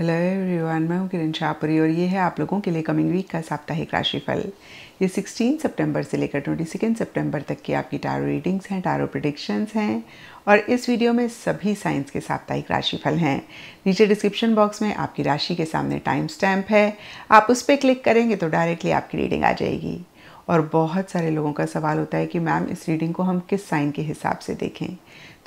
hello everyone मैं हूं किरण शाहपुरी और ये है आप लोगों के लिए कमिंग वीक का साप्ताहिक राशिफल ये 16 सितंबर से लेकर 22 सितंबर तक की आपकी टारो रीडिंग्स हैं टारो प्रडिक्शंस हैं और इस वीडियो में सभी साइंस के साप्ताहिक राशिफल हैं नीचे डिस्क्रिप्शन बॉक्स में आपकी राशि के सामने टाइम स्टैम्प है आप उस पर क्लिक करेंगे तो डायरेक्टली आपकी रीडिंग आ जाएगी और बहुत सारे लोगों का सवाल होता है कि मैम इस रीडिंग को हम किस साइन के हिसाब से देखें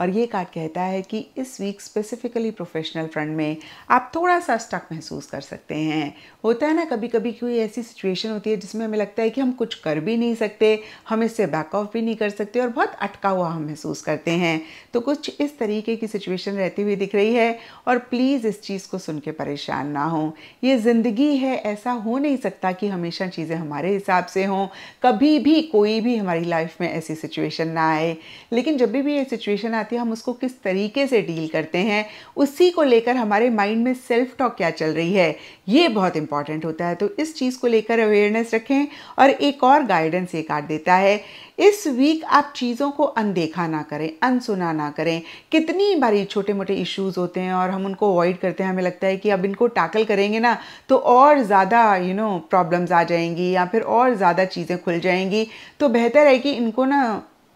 और ये कार्ड कहता है कि इस वीक स्पेसिफिकली प्रोफेशनल फ्रंट में आप थोड़ा सा स्टक महसूस कर सकते हैं होता है ना कभी कभी कोई ऐसी सिचुएशन होती है जिसमें हमें लगता है कि हम कुछ कर भी नहीं सकते हम इससे बैक ऑफ भी नहीं कर सकते और बहुत अटका हुआ हम महसूस करते हैं तो कुछ इस तरीके की सिचुएशन रहती हुई दिख रही है और प्लीज़ इस चीज़ को सुन के परेशान ना हों ये ज़िंदगी है ऐसा हो नहीं सकता कि हमेशा चीज़ें हमारे हिसाब से हों कभी भी कोई भी हमारी लाइफ में ऐसी सिचुएशन ना आए लेकिन जब भी ये सिचुएशन आती साथ ही हम उसको किस तरीके से डील करते हैं उसी को लेकर हमारे माइंड में सेल्फ टॉक क्या चल रही है ये बहुत इंपॉर्टेंट होता है तो इस चीज़ को लेकर अवेयरनेस रखें और एक और गाइडेंस ये कार्ड देता है इस वीक आप चीज़ों को अनदेखा ना करें अनसुना ना करें कितनी बारी छोटे मोटे इश्यूज़ होते हैं और हम उनको अवॉइड करते हैं हमें लगता है कि अब इनको टैकल करेंगे ना तो और ज़्यादा यू नो प्रॉब्लम्स आ जाएंगी या फिर और ज़्यादा चीज़ें खुल जाएंगी तो बेहतर है कि इनको ना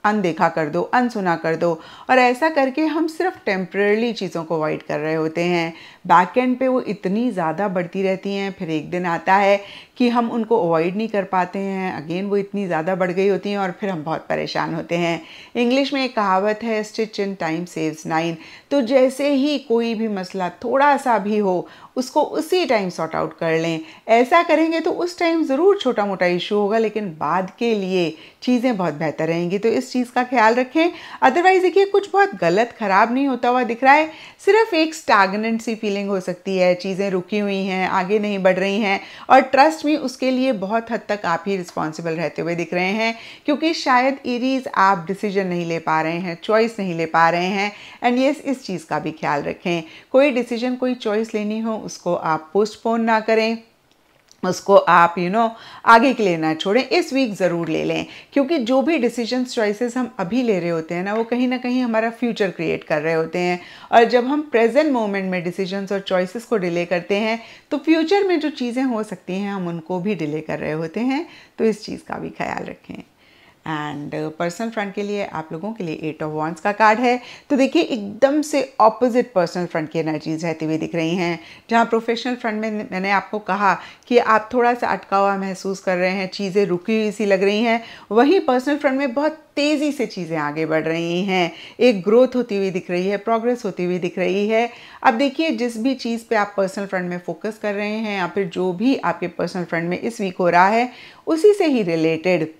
अनदेखा कर दो अनसुना कर दो और ऐसा करके हम सिर्फ टेम्प्रेरली चीज़ों को अवॉइड कर रहे होते हैं बैक एंड पे वो इतनी ज़्यादा बढ़ती रहती हैं फिर एक दिन आता है कि हम उनको अवॉइड नहीं कर पाते हैं अगेन वो इतनी ज़्यादा बढ़ गई होती हैं और फिर हम बहुत परेशान होते हैं इंग्लिश में एक कहावत है stitch in time saves nine तो जैसे ही कोई भी मसला थोड़ा सा भी हो उसको उसी टाइम सॉर्ट आउट कर लें ऐसा करेंगे तो उस टाइम ज़रूर छोटा मोटा इशू होगा लेकिन बाद के लिए चीज़ें बहुत बेहतर रहेंगी तो इस चीज़ का ख्याल रखें अदरवाइज़ देखिए कुछ बहुत गलत ख़राब नहीं होता हुआ दिख रहा है सिर्फ एक स्टैगनेंट सी फीलिंग हो सकती है चीज़ें रुकी हुई हैं आगे नहीं बढ़ रही हैं और ट्रस्ट में उसके लिए बहुत हद तक आप ही रिस्पॉन्सिबल रहते हुए दिख रहे हैं क्योंकि शायद इरीज आप डिसीजन नहीं ले पा रहे हैं चॉइस नहीं ले पा रहे हैं एंड येस इस चीज़ का भी ख्याल रखें कोई डिसीजन कोई चॉइस लेनी हो उसको आप पोस्टपोन ना करें उसको आप यू you नो know, आगे के लिए ना छोड़ें इस वीक ज़रूर ले लें क्योंकि जो भी डिसीजन चॉइसेस हम अभी ले रहे होते हैं ना वो कहीं ना कहीं हमारा फ्यूचर क्रिएट कर रहे होते हैं और जब हम प्रेजेंट मोमेंट में डिसीजंस और चॉइसेस को डिले करते हैं तो फ्यूचर में जो चीज़ें हो सकती हैं हम उनको भी डिले कर रहे होते हैं तो इस चीज़ का भी ख्याल रखें एंड पर्सनल फ्रंट के लिए आप लोगों के लिए एट ऑफ वॉन्स का कार्ड है तो देखिए एकदम से ऑपोजिट पर्सनल फ्रंट की एनर्जीज रहती हुई दिख रही हैं जहाँ प्रोफेशनल फ्रंट में मैंने आपको कहा कि आप थोड़ा सा अटका हुआ महसूस कर रहे हैं चीज़ें रुकी हुई सी लग रही हैं वहीं पर्सनल फ्रंट में बहुत तेज़ी से चीज़ें आगे बढ़ रही हैं एक ग्रोथ होती हुई दिख रही है प्रोग्रेस होती हुई दिख रही है अब देखिए जिस भी चीज़ पे आप पर्सनल फ्रंट में फोकस कर रहे हैं या फिर जो भी आपके पर्सनल फ्रंट में इस वीक हो रहा है उसी से ही रिलेटेड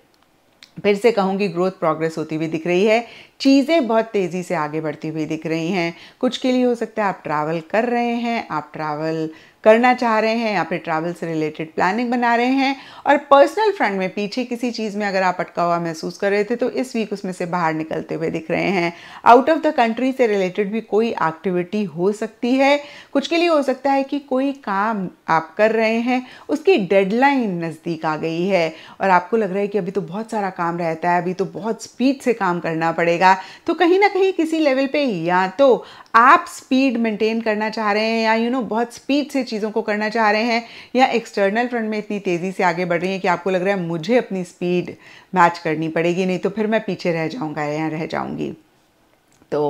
फिर से कहूँगी ग्रोथ प्रोग्रेस होती हुई दिख रही है चीज़ें बहुत तेज़ी से आगे बढ़ती हुई दिख रही हैं कुछ के लिए हो सकता है आप ट्रैवल कर रहे हैं आप ट्रैवल करना चाह रहे हैं या फिर ट्रैवल से रिलेटेड प्लानिंग बना रहे हैं और पर्सनल फ्रंट में पीछे किसी चीज़ में अगर आप अटका हुआ महसूस कर रहे थे तो इस वीक उसमें से बाहर निकलते हुए दिख रहे हैं आउट ऑफ द कंट्री से रिलेटेड भी कोई एक्टिविटी हो सकती है कुछ के लिए हो सकता है कि कोई काम आप कर रहे हैं उसकी डेडलाइन नज़दीक आ गई है और आपको लग रहा है कि अभी तो बहुत सारा काम रहता है अभी तो बहुत स्पीड से काम करना पड़ेगा जाएगा तो कहीं ना कहीं किसी लेवल पे या तो आप स्पीड मेंटेन करना चाह रहे हैं या यू you नो know, बहुत स्पीड से चीज़ों को करना चाह रहे हैं या एक्सटर्नल फ्रंट में इतनी तेज़ी से आगे बढ़ रही हैं कि आपको लग रहा है मुझे अपनी स्पीड मैच करनी पड़ेगी नहीं तो फिर मैं पीछे रह जाऊँगा या रह जाऊँगी तो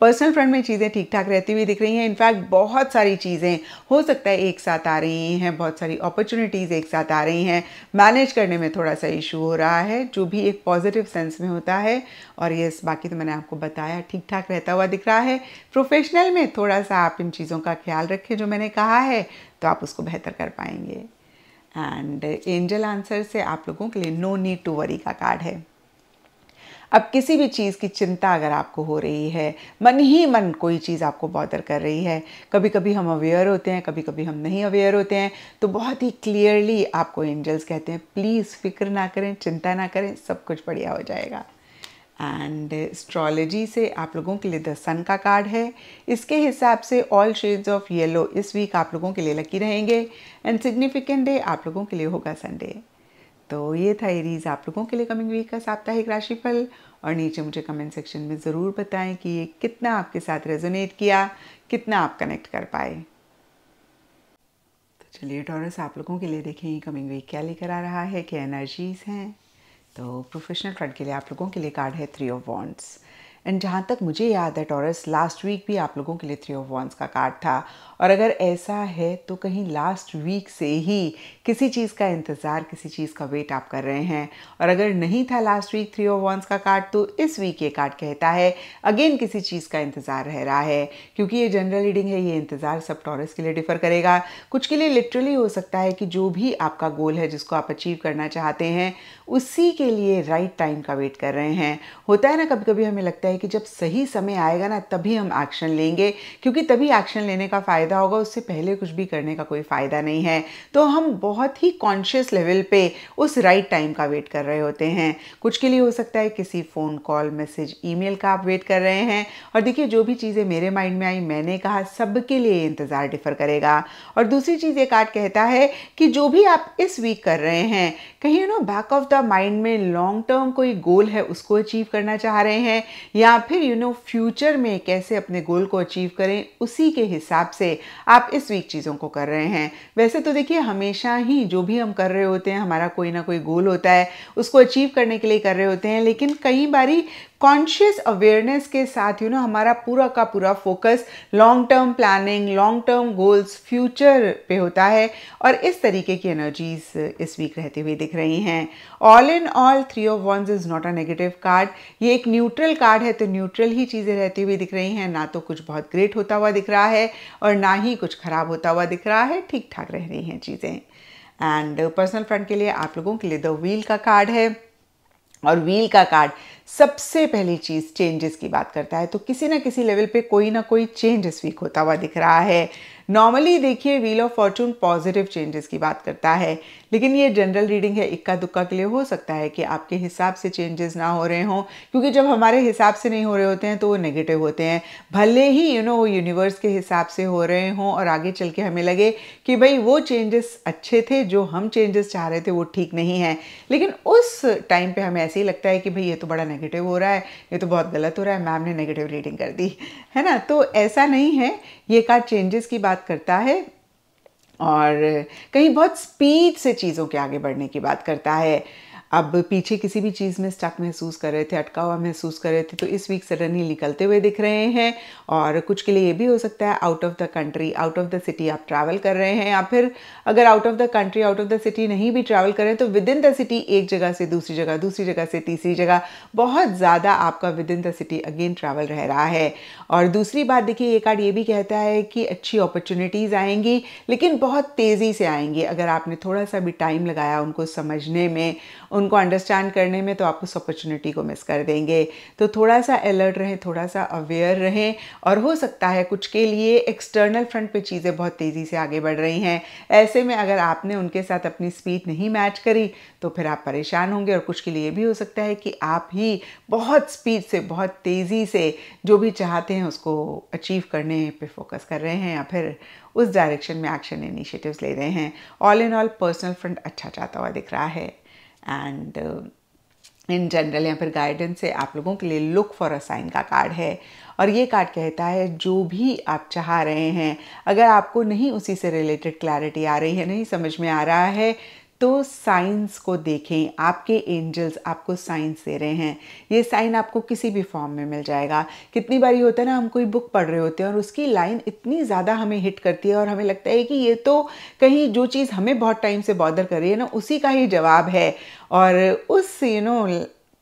पर्सनल फ्रंट में चीज़ें ठीक ठाक रहती हुई दिख रही हैं इनफैक्ट बहुत सारी चीज़ें हो सकता है एक साथ आ रही हैं बहुत सारी अपॉर्चुनिटीज़ एक साथ आ रही हैं मैनेज करने में थोड़ा सा इशू हो रहा है जो भी एक पॉजिटिव सेंस में होता है और यस बाकी तो मैंने आपको बताया ठीक ठाक रहता हुआ दिख रहा है प्रोफेशनल में थोड़ा सा आप इन चीज़ों का ख्याल रखें जो मैंने कहा है तो आप उसको बेहतर कर पाएंगे एंड एंजल आंसर से आप लोगों के लिए नो नीड टू वरी का कार्ड है अब किसी भी चीज़ की चिंता अगर आपको हो रही है मन ही मन कोई चीज़ आपको बॉदर कर रही है कभी कभी हम अवेयर होते हैं कभी कभी हम नहीं अवेयर होते हैं तो बहुत ही क्लियरली आपको एंजल्स कहते हैं प्लीज़ फिक्र ना करें चिंता ना करें सब कुछ बढ़िया हो जाएगा एंड एस्ट्रोलॉजी से आप लोगों के लिए द सन का कार्ड है इसके हिसाब से ऑल शेड्स ऑफ येलो इस वीक आप लोगों के लिए लकी रहेंगे एंड सिग्निफिकेंट डे आप लोगों के लिए होगा संडे तो ये था एरीज आप लोगों के लिए कमिंग वीक का साप्ताहिक राशिफल और नीचे मुझे कमेंट सेक्शन में ज़रूर बताएं कि ये कितना आपके साथ रेजोनेट किया कितना आप कनेक्ट कर पाए तो चलिए टॉरस आप लोगों के लिए देखें कमिंग वीक क्या लेकर आ रहा है क्या एनर्जीज हैं तो प्रोफेशनल फ्रंट के लिए आप लोगों के लिए कार्ड है थ्री ऑफ वॉन्ट्स एंड जहाँ तक मुझे याद है टॉरस लास्ट वीक भी आप लोगों के लिए थ्री ऑफ वॉन्स का कार्ड था और अगर ऐसा है तो कहीं लास्ट वीक से ही किसी चीज़ का इंतज़ार किसी चीज़ का वेट आप कर रहे हैं और अगर नहीं था last week three of wands का कार्ड तो इस वीक ये कार्ड कहता है अगेन किसी चीज़ का इंतज़ार रह रहा है क्योंकि ये जनरल रीडिंग है ये इंतज़ार सब टॉरस के लिए डिफ़र करेगा कुछ के लिए लिटरली हो सकता है कि जो भी आपका गोल है जिसको आप अचीव करना चाहते हैं उसी के लिए राइट टाइम का वेट कर रहे हैं होता है ना कभी कभी हमें लगता है हैं कि जब सही समय आएगा ना तभी हम एक्शन लेंगे क्योंकि तभी एक्शन लेने का फ़ायदा होगा उससे पहले कुछ भी करने का कोई फ़ायदा नहीं है तो हम बहुत ही कॉन्शियस लेवल पे उस राइट right टाइम का वेट कर रहे होते हैं कुछ के लिए हो सकता है किसी फ़ोन कॉल मैसेज ईमेल का आप वेट कर रहे हैं और देखिए जो भी चीज़ें मेरे माइंड में आई मैंने कहा सबके लिए इंतज़ार डिफ़र करेगा और दूसरी चीज़ एक आर्ट कहता है कि जो भी आप इस वीक कर रहे हैं कहीं ना बैक ऑफ द माइंड में लॉन्ग टर्म कोई गोल है उसको अचीव करना चाह रहे हैं या फिर यू नो फ्यूचर में कैसे अपने गोल को अचीव करें उसी के हिसाब से आप इस वीक चीज़ों को कर रहे हैं वैसे तो देखिए हमेशा ही जो भी हम कर रहे होते हैं हमारा कोई ना कोई गोल होता है उसको अचीव करने के लिए कर रहे होते हैं लेकिन कई बारी कॉन्शियस अवेयरनेस के साथ यू you नो know, हमारा पूरा का पूरा focus long term planning long term goals future पे होता है और इस तरीके की एनर्जीज इस वीक रहते हुए दिख रही हैं all in all three of wands is not a negative card ये एक न्यूट्रल कार्ड है तो न्यूट्रल ही चीज़ें रहती हुई दिख रही हैं ना तो कुछ बहुत ग्रेट होता हुआ दिख रहा है और ना ही कुछ ख़राब होता हुआ दिख रहा है ठीक ठाक रह रही हैं चीज़ें एंड पर्सनल फ्रंट के लिए आप लोगों के लिए द व्हील का कार्ड है और व्हील का कार्ड सबसे पहली चीज़ चेंजेस की बात करता है तो किसी ना किसी लेवल पे कोई ना कोई चेंज इस वीक होता हुआ दिख रहा है नॉर्मली देखिए wheel of fortune positive changes की बात करता है लेकिन ये जनरल रीडिंग है इक्का दुक्का के लिए हो सकता है कि आपके हिसाब से चेंजेस ना हो रहे हों क्योंकि जब हमारे हिसाब से नहीं हो रहे होते हैं तो वो नेगेटिव होते हैं भले ही यू नो वो यूनिवर्स के हिसाब से हो रहे हों और आगे चल के हमें लगे कि भाई वो चेंजेस अच्छे थे जो हम चेंजेस चाह रहे थे वो ठीक नहीं है लेकिन उस टाइम पर हमें ऐसे ही लगता है कि भाई ये तो बड़ा नेगेटिव हो रहा है ये तो बहुत गलत हो रहा है मैम ने नेगेटिव रीडिंग कर दी है ना तो ऐसा नहीं है ये कार्ड चेंजेस की बात करता है और कहीं बहुत स्पीड से चीज़ों के आगे बढ़ने की बात करता है अब पीछे किसी भी चीज़ में स्टक महसूस कर रहे थे अटका हुआ महसूस कर रहे थे तो इस वीक सडनली निकलते हुए दिख रहे हैं और कुछ के लिए ये भी हो सकता है out of the country out of the city आप ट्रैवल कर रहे हैं या फिर अगर out of the country out of the city नहीं भी ट्रैवल कर रहे हैं तो विद इन द सिटी एक जगह से दूसरी जगह दूसरी जगह से तीसरी जगह बहुत ज़्यादा आपका within the city again travel रह रहा है और दूसरी बात देखिए ये कार्ड ये भी कहता है कि अच्छी अपॉर्चुनिटीज़ आएंगी लेकिन बहुत तेज़ी से आएंगी अगर आपने थोड़ा सा भी टाइम लगाया उनको समझने में उनको अंडरस्टैंड करने में तो आप उस अपॉर्चुनिटी को मिस कर देंगे तो थोड़ा सा अलर्ट रहें थोड़ा सा अवेयर रहें और हो सकता है कुछ के लिए एक्सटर्नल फ्रंट पे चीज़ें बहुत तेज़ी से आगे बढ़ रही हैं ऐसे में अगर आपने उनके साथ अपनी स्पीड नहीं मैच करी तो फिर आप परेशान होंगे और कुछ के लिए भी हो सकता है कि आप ही बहुत स्पीड से बहुत तेज़ी से जो भी चाहते हैं उसको अचीव करने पर फोकस कर रहे हैं या फिर उस डायरेक्शन में एक्शन इनिशिएटिव्स ले रहे हैं all in all personal front अच्छा जाता हुआ दिख रहा है एंड इन जनरल या फिर गाइडेंस से आप लोगों के लिए लुक फॉर अ साइन का कार्ड है और ये कार्ड कहता है जो भी आप चाह रहे हैं अगर आपको नहीं उसी से रिलेटेड क्लैरिटी आ रही है नहीं समझ में आ रहा है तो साइंस को देखें आपके एंजल्स आपको साइंस दे रहे हैं ये साइन आपको किसी भी फॉर्म में मिल जाएगा कितनी बारी होता है ना हम कोई बुक पढ़ रहे होते हैं और उसकी लाइन इतनी ज़्यादा हमें हिट करती है और हमें लगता है कि ये तो कहीं जो चीज़ हमें बहुत टाइम से बॉदर कर रही है ना उसी का ही जवाब है और उस यू नो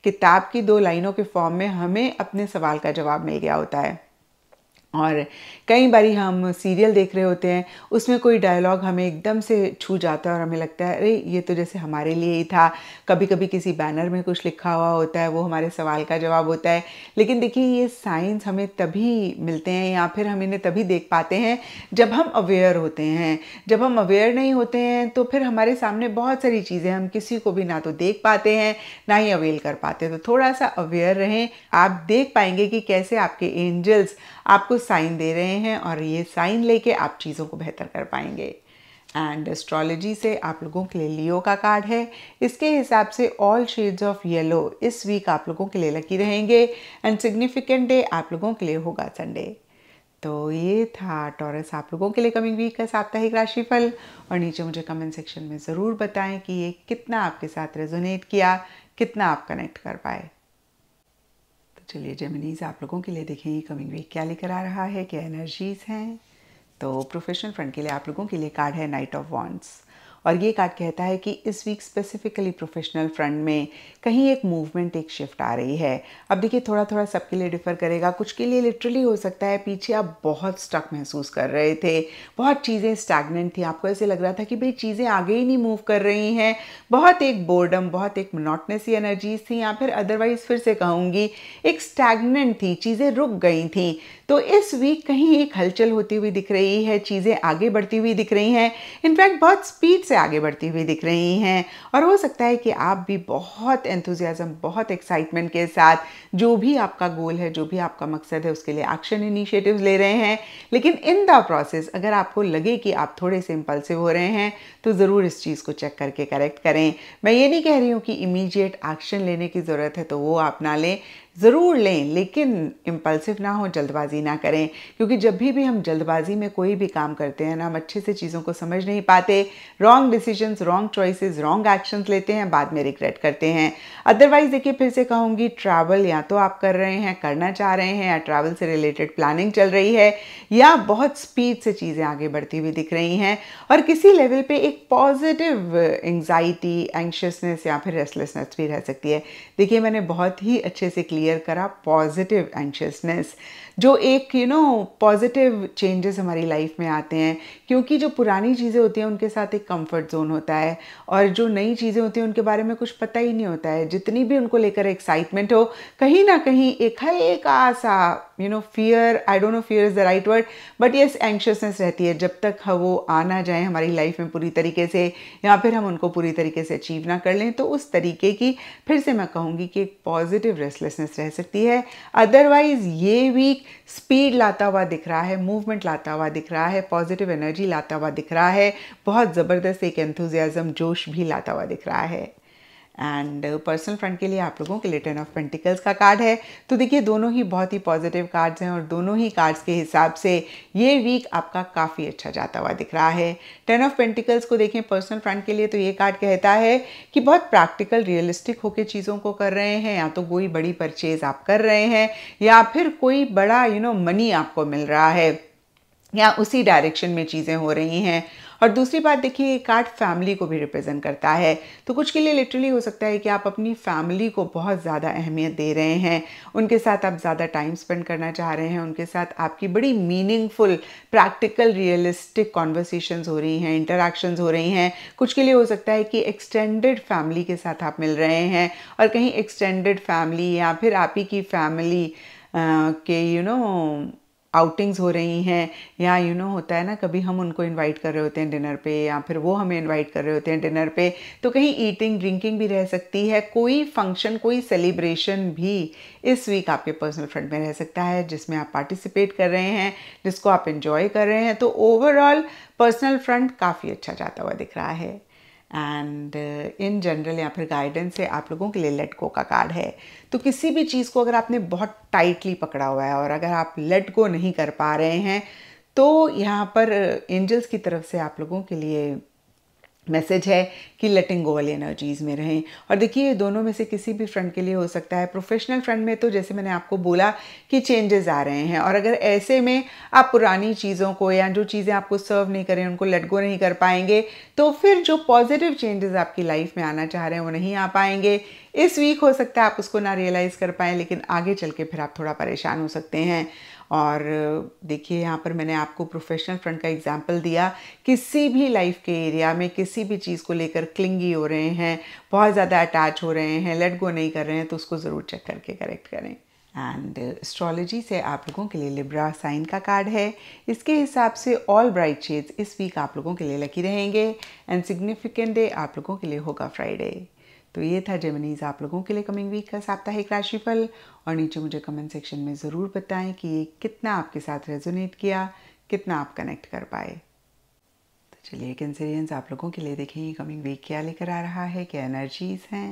किताब की दो लाइनों के फॉर्म में हमें अपने सवाल का जवाब मिल गया होता है और कई बारी हम सीरियल देख रहे होते हैं उसमें कोई डायलॉग हमें एकदम से छू जाता है और हमें लगता है अरे ये तो जैसे हमारे लिए ही था कभी कभी किसी बैनर में कुछ लिखा हुआ होता है वो हमारे सवाल का जवाब होता है लेकिन देखिए ये साइंस हमें तभी मिलते हैं या फिर हम इन्हें तभी देख पाते हैं जब हम अवेयर होते हैं जब हम अवेयर नहीं होते हैं तो फिर हमारे सामने बहुत सारी चीज़ें हम किसी को भी ना तो देख पाते हैं ना ही अवेल कर पाते तो थोड़ा सा अवेयर रहें आप देख पाएंगे कि कैसे आपके एंजल्स आपको साइन दे रहे हैं और ये साइन लेके आप चीज़ों को बेहतर कर पाएंगे एंड एस्ट्रोलॉजी से आप लोगों के लिए लियो का कार्ड है इसके हिसाब से ऑल शेड्स ऑफ येलो इस वीक आप लोगों के लिए लकी रहेंगे एंड सिग्निफिकेंट डे आप लोगों के लिए होगा संडे तो ये था टॉरस आप लोगों के लिए कमिंग वीक का साप्ताहिक राशिफल और नीचे मुझे कमेंट सेक्शन में ज़रूर बताएं कि ये कितना आपके साथ रेजोनेट किया कितना आप कनेक्ट कर पाए चलिए जेमिनीज आप लोगों के लिए देखेंगे कमिंग वीक क्या लेकर आ रहा है क्या एनर्जीज हैं तो प्रोफेशनल फ्रंट के लिए आप लोगों के लिए कार्ड है नाइट ऑफ वॉन्ट्स और ये कार्ड कहता है कि इस वीक स्पेसिफिकली प्रोफेशनल फ्रंट में कहीं एक मूवमेंट एक शिफ्ट आ रही है अब देखिए थोड़ा थोड़ा सबके लिए डिफर करेगा कुछ के लिए लिटरली हो सकता है पीछे आप बहुत स्टक महसूस कर रहे थे बहुत चीज़ें स्टैगनेंट थी आपको ऐसे लग रहा था कि भाई चीज़ें आगे ही नहीं मूव कर रही हैं बहुत एक बोर्डम बहुत एक मोनोटनेस एनर्जीज थी या फिर अदरवाइज फिर से कहूँगी एक स्टैगनेंट थी चीज़ें रुक गई थी तो इस वीक कहीं एक हलचल होती हुई दिख रही है चीज़ें आगे बढ़ती हुई दिख रही हैं इनफैक्ट बहुत स्पीड से आगे बढ़ती हुई दिख रही हैं और हो सकता है कि आप भी बहुत एंथुजियाज़म बहुत एक्साइटमेंट के साथ जो भी आपका गोल है जो भी आपका मकसद है उसके लिए एक्शन इनिशिएटिव ले रहे हैं लेकिन इन द प्रोसेस अगर आपको लगे कि आप थोड़े से इम्पल्सिव हो रहे हैं तो ज़रूर इस चीज़ को चेक करके करेक्ट करें मैं ये नहीं कह रही हूँ कि इमीजिएट एक्शन लेने की ज़रूरत है तो वो आप ना लें ज़रूर लें लेकिन इम्पल्सिव ना हो जल्दबाजी ना करें क्योंकि जब भी भी हम जल्दबाजी में कोई भी काम करते हैं ना हम अच्छे से चीज़ों को समझ नहीं पाते wrong decisions wrong choices wrong actions लेते हैं बाद में रिग्रेट करते हैं अदरवाइज़ देखिए फिर से कहूँगी ट्रैवल या तो आप कर रहे हैं करना चाह रहे हैं या ट्रैवल से रिलेटेड प्लानिंग चल रही है या बहुत स्पीड से चीज़ें आगे बढ़ती हुई दिख रही हैं और किसी लेवल पर एक पॉजिटिव एंग्जाइटी एंक्शसनेस या फिर रेस्टलेसनेस भी रह सकती है देखिए मैंने बहुत ही अच्छे से क्लियर क्लियर करा पॉजिटिव एंशियसनेस जो एक यू नो पॉजिटिव चेंजेस हमारी लाइफ में आते हैं क्योंकि जो पुरानी चीज़ें होती हैं उनके साथ एक कंफर्ट जोन होता है और जो नई चीज़ें होती हैं उनके बारे में कुछ पता ही नहीं होता है जितनी भी उनको लेकर एक्साइटमेंट हो कहीं ना कहीं एक हल्का सा you know fear I don't know fear is the right word but yes anxiousness रहती है जब तक वो आ ना जाए हमारी लाइफ में पूरी तरीके से या फिर हम उनको पूरी तरीके से अचीव ना कर लें तो उस तरीके की फिर से मैं कहूँगी कि एक पॉजिटिव रेस्टलेसनेस रह सकती है अदरवाइज़ ये वीक स्पीड लाता हुआ दिख रहा है मूवमेंट लाता हुआ दिख रहा है पॉजिटिव एनर्जी लाता हुआ दिख रहा है बहुत ज़बरदस्त एक एंथुजियाज़म जोश भी लाता हुआ दिख रहा है एंड पर्सनल फ्रंट के लिए आप लोगों के लिए टेन ऑफ पेंटिकल्स का कार्ड है तो देखिए दोनों ही बहुत ही पॉजिटिव कार्ड्स हैं और दोनों ही कार्ड्स के हिसाब से ये वीक आपका काफ़ी अच्छा जाता हुआ दिख रहा है टेन ऑफ पेंटिकल्स को देखें पर्सनल फ्रंट के लिए तो ये कार्ड कहता है कि बहुत प्रैक्टिकल रियलिस्टिक होकर चीज़ों को कर रहे हैं या तो कोई बड़ी परचेज आप कर रहे हैं या फिर कोई बड़ा यू नो मनी आपको मिल रहा है या उसी डायरेक्शन में चीज़ें हो रही हैं और दूसरी बात देखिए ये कार्ड फैमिली को भी रिप्रेजेंट करता है तो कुछ के लिए लिटरली हो सकता है कि आप अपनी फैमिली को बहुत ज़्यादा अहमियत दे रहे हैं उनके साथ आप ज़्यादा टाइम स्पेंड करना चाह रहे हैं उनके साथ आपकी बड़ी मीनिंगफुल प्रैक्टिकल रियलिस्टिक कॉन्वर्सेशंस हो रही हैं इंटरेक्शन हो रही हैं कुछ के लिए हो सकता है कि एक्सटेंडेड फैमिली के साथ आप मिल रहे हैं और कहीं एक्सटेंडेड फैमिली या फिर आप ही की फैमिली के यू नो आउटिंग्स हो रही हैं या यू you नो know, होता है ना कभी हम उनको इनवाइट कर रहे होते हैं डिनर पे या फिर वो हमें इनवाइट कर रहे होते हैं डिनर पे तो कहीं ईटिंग ड्रिंकिंग भी रह सकती है कोई फंक्शन कोई सेलिब्रेशन भी इस वीक आपके पर्सनल फ्रेंड में रह सकता है जिसमें आप पार्टिसिपेट कर रहे हैं जिसको आप इन्जॉय कर रहे हैं तो ओवरऑल पर्सनल फ्रंट काफ़ी अच्छा जाता हुआ दिख रहा है एंड इन जनरल या फिर गाइडेंस से आप लोगों के लिए लेट गो का कार्ड है तो किसी भी चीज़ को अगर आपने बहुत टाइटली पकड़ा हुआ है और अगर आप लेट गो नहीं कर पा रहे हैं तो यहाँ पर एंजल्स uh, की तरफ से आप लोगों के लिए मैसेज है कि लेटिंग गो वाली एनर्जीज़ में रहें और देखिए ये दोनों में से किसी भी फ्रेंड के लिए हो सकता है प्रोफेशनल फ्रेंड में तो जैसे मैंने आपको बोला कि चेंजेस आ रहे हैं और अगर ऐसे में आप पुरानी चीज़ों को या जो चीज़ें आपको सर्व नहीं करें उनको लेट गो नहीं कर पाएंगे तो फिर जो पॉजिटिव चेंजेस आपकी लाइफ में आना चाह रहे हैं वो नहीं आ पाएंगे इस वीक हो सकता है आप उसको ना रियलाइज़ कर पाएँ लेकिन आगे चल के फिर आप थोड़ा परेशान हो सकते हैं और देखिए यहाँ पर मैंने आपको प्रोफेशनल फ्रंट का एग्जाम्पल दिया किसी भी लाइफ के एरिया में किसी भी चीज़ को लेकर क्लिंगी हो रहे हैं बहुत ज़्यादा अटैच हो रहे हैं लेट गो नहीं कर रहे हैं तो उसको ज़रूर चेक करके करेक्ट करें एंड एस्ट्रोलॉजी से आप लोगों के लिए लिब्रा साइन का कार्ड है इसके हिसाब से ऑल ब्राइट शेड्स इस वीक आप लोगों के लिए लकी रहेंगे एंड सिग्निफिकेंट डे आप लोगों के लिए होगा फ्राइडे तो ये था जेमिनीज आप लोगों के लिए कमिंग वीक का साप्ताहिक राशिफल और नीचे मुझे कमेंट सेक्शन में ज़रूर बताएं कि ये कितना आपके साथ रेजोनेट किया कितना आप कनेक्ट कर पाए तो चलिए कैंसरियंस आप लोगों के लिए देखें ये कमिंग वीक क्या लेकर आ रहा है क्या एनर्जीज हैं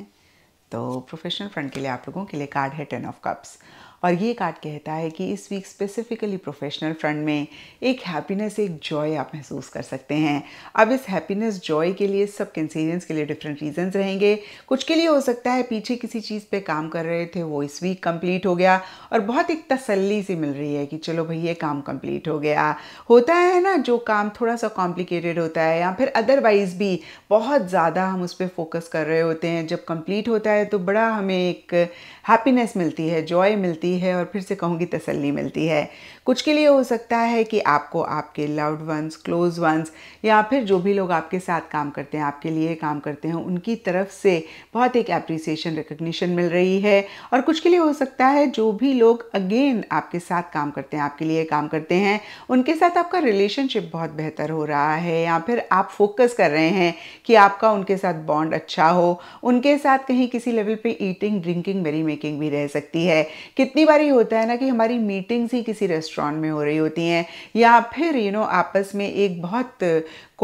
तो प्रोफेशनल फ्रंट के लिए आप लोगों के लिए कार्ड है टेन ऑफ कप्स और ये कार्ड कहता है कि इस वीक स्पेसिफिकली प्रोफेशनल फ्रंट में एक हैप्पीनेस एक जॉय आप महसूस कर सकते हैं अब इस हैप्पीनेस जॉय के लिए सब कैंसीरियंस के लिए डिफरेंट रीजंस रहेंगे कुछ के लिए हो सकता है पीछे किसी चीज़ पे काम कर रहे थे वो इस वीक कंप्लीट हो गया और बहुत एक तसल्ली सी मिल रही है कि चलो भाई ये काम कंप्लीट हो गया होता है ना जो काम थोड़ा सा कॉम्प्लिकेटेड होता है या फिर अदरवाइज़ भी बहुत ज़्यादा हम उस पर फोकस कर रहे होते हैं जब कंप्लीट होता है तो बड़ा हमें एक हैप्पीनेस मिलती है जॉय मिलती है और फिर से कहूँगी तसल्ली मिलती है कुछ के लिए हो सकता है कि आपको आपके लव्ड वंस क्लोज वंस या फिर जो भी लोग आपके साथ काम करते हैं आपके लिए काम करते हैं उनकी तरफ से बहुत एक एप्रिसिएशन रिकग्निशन मिल रही है और कुछ के लिए हो सकता है जो भी लोग अगेन आपके साथ काम करते हैं आपके लिए काम करते हैं उनके साथ आपका रिलेशनशिप बहुत बेहतर हो रहा है या फिर आप फोकस कर रहे हैं कि आपका उनके साथ बॉन्ड अच्छा हो उनके साथ कहीं किसी लेवल पे ईटिंग ड्रिंकिंग मेरी मेकिंग भी रह सकती है कितनी बार होता है ना कि हमारी मीटिंग्स ही किसी रेस्टोरेंट रेस्टोरेंट में हो रही होती हैं या फिर यू you नो know, आपस में एक बहुत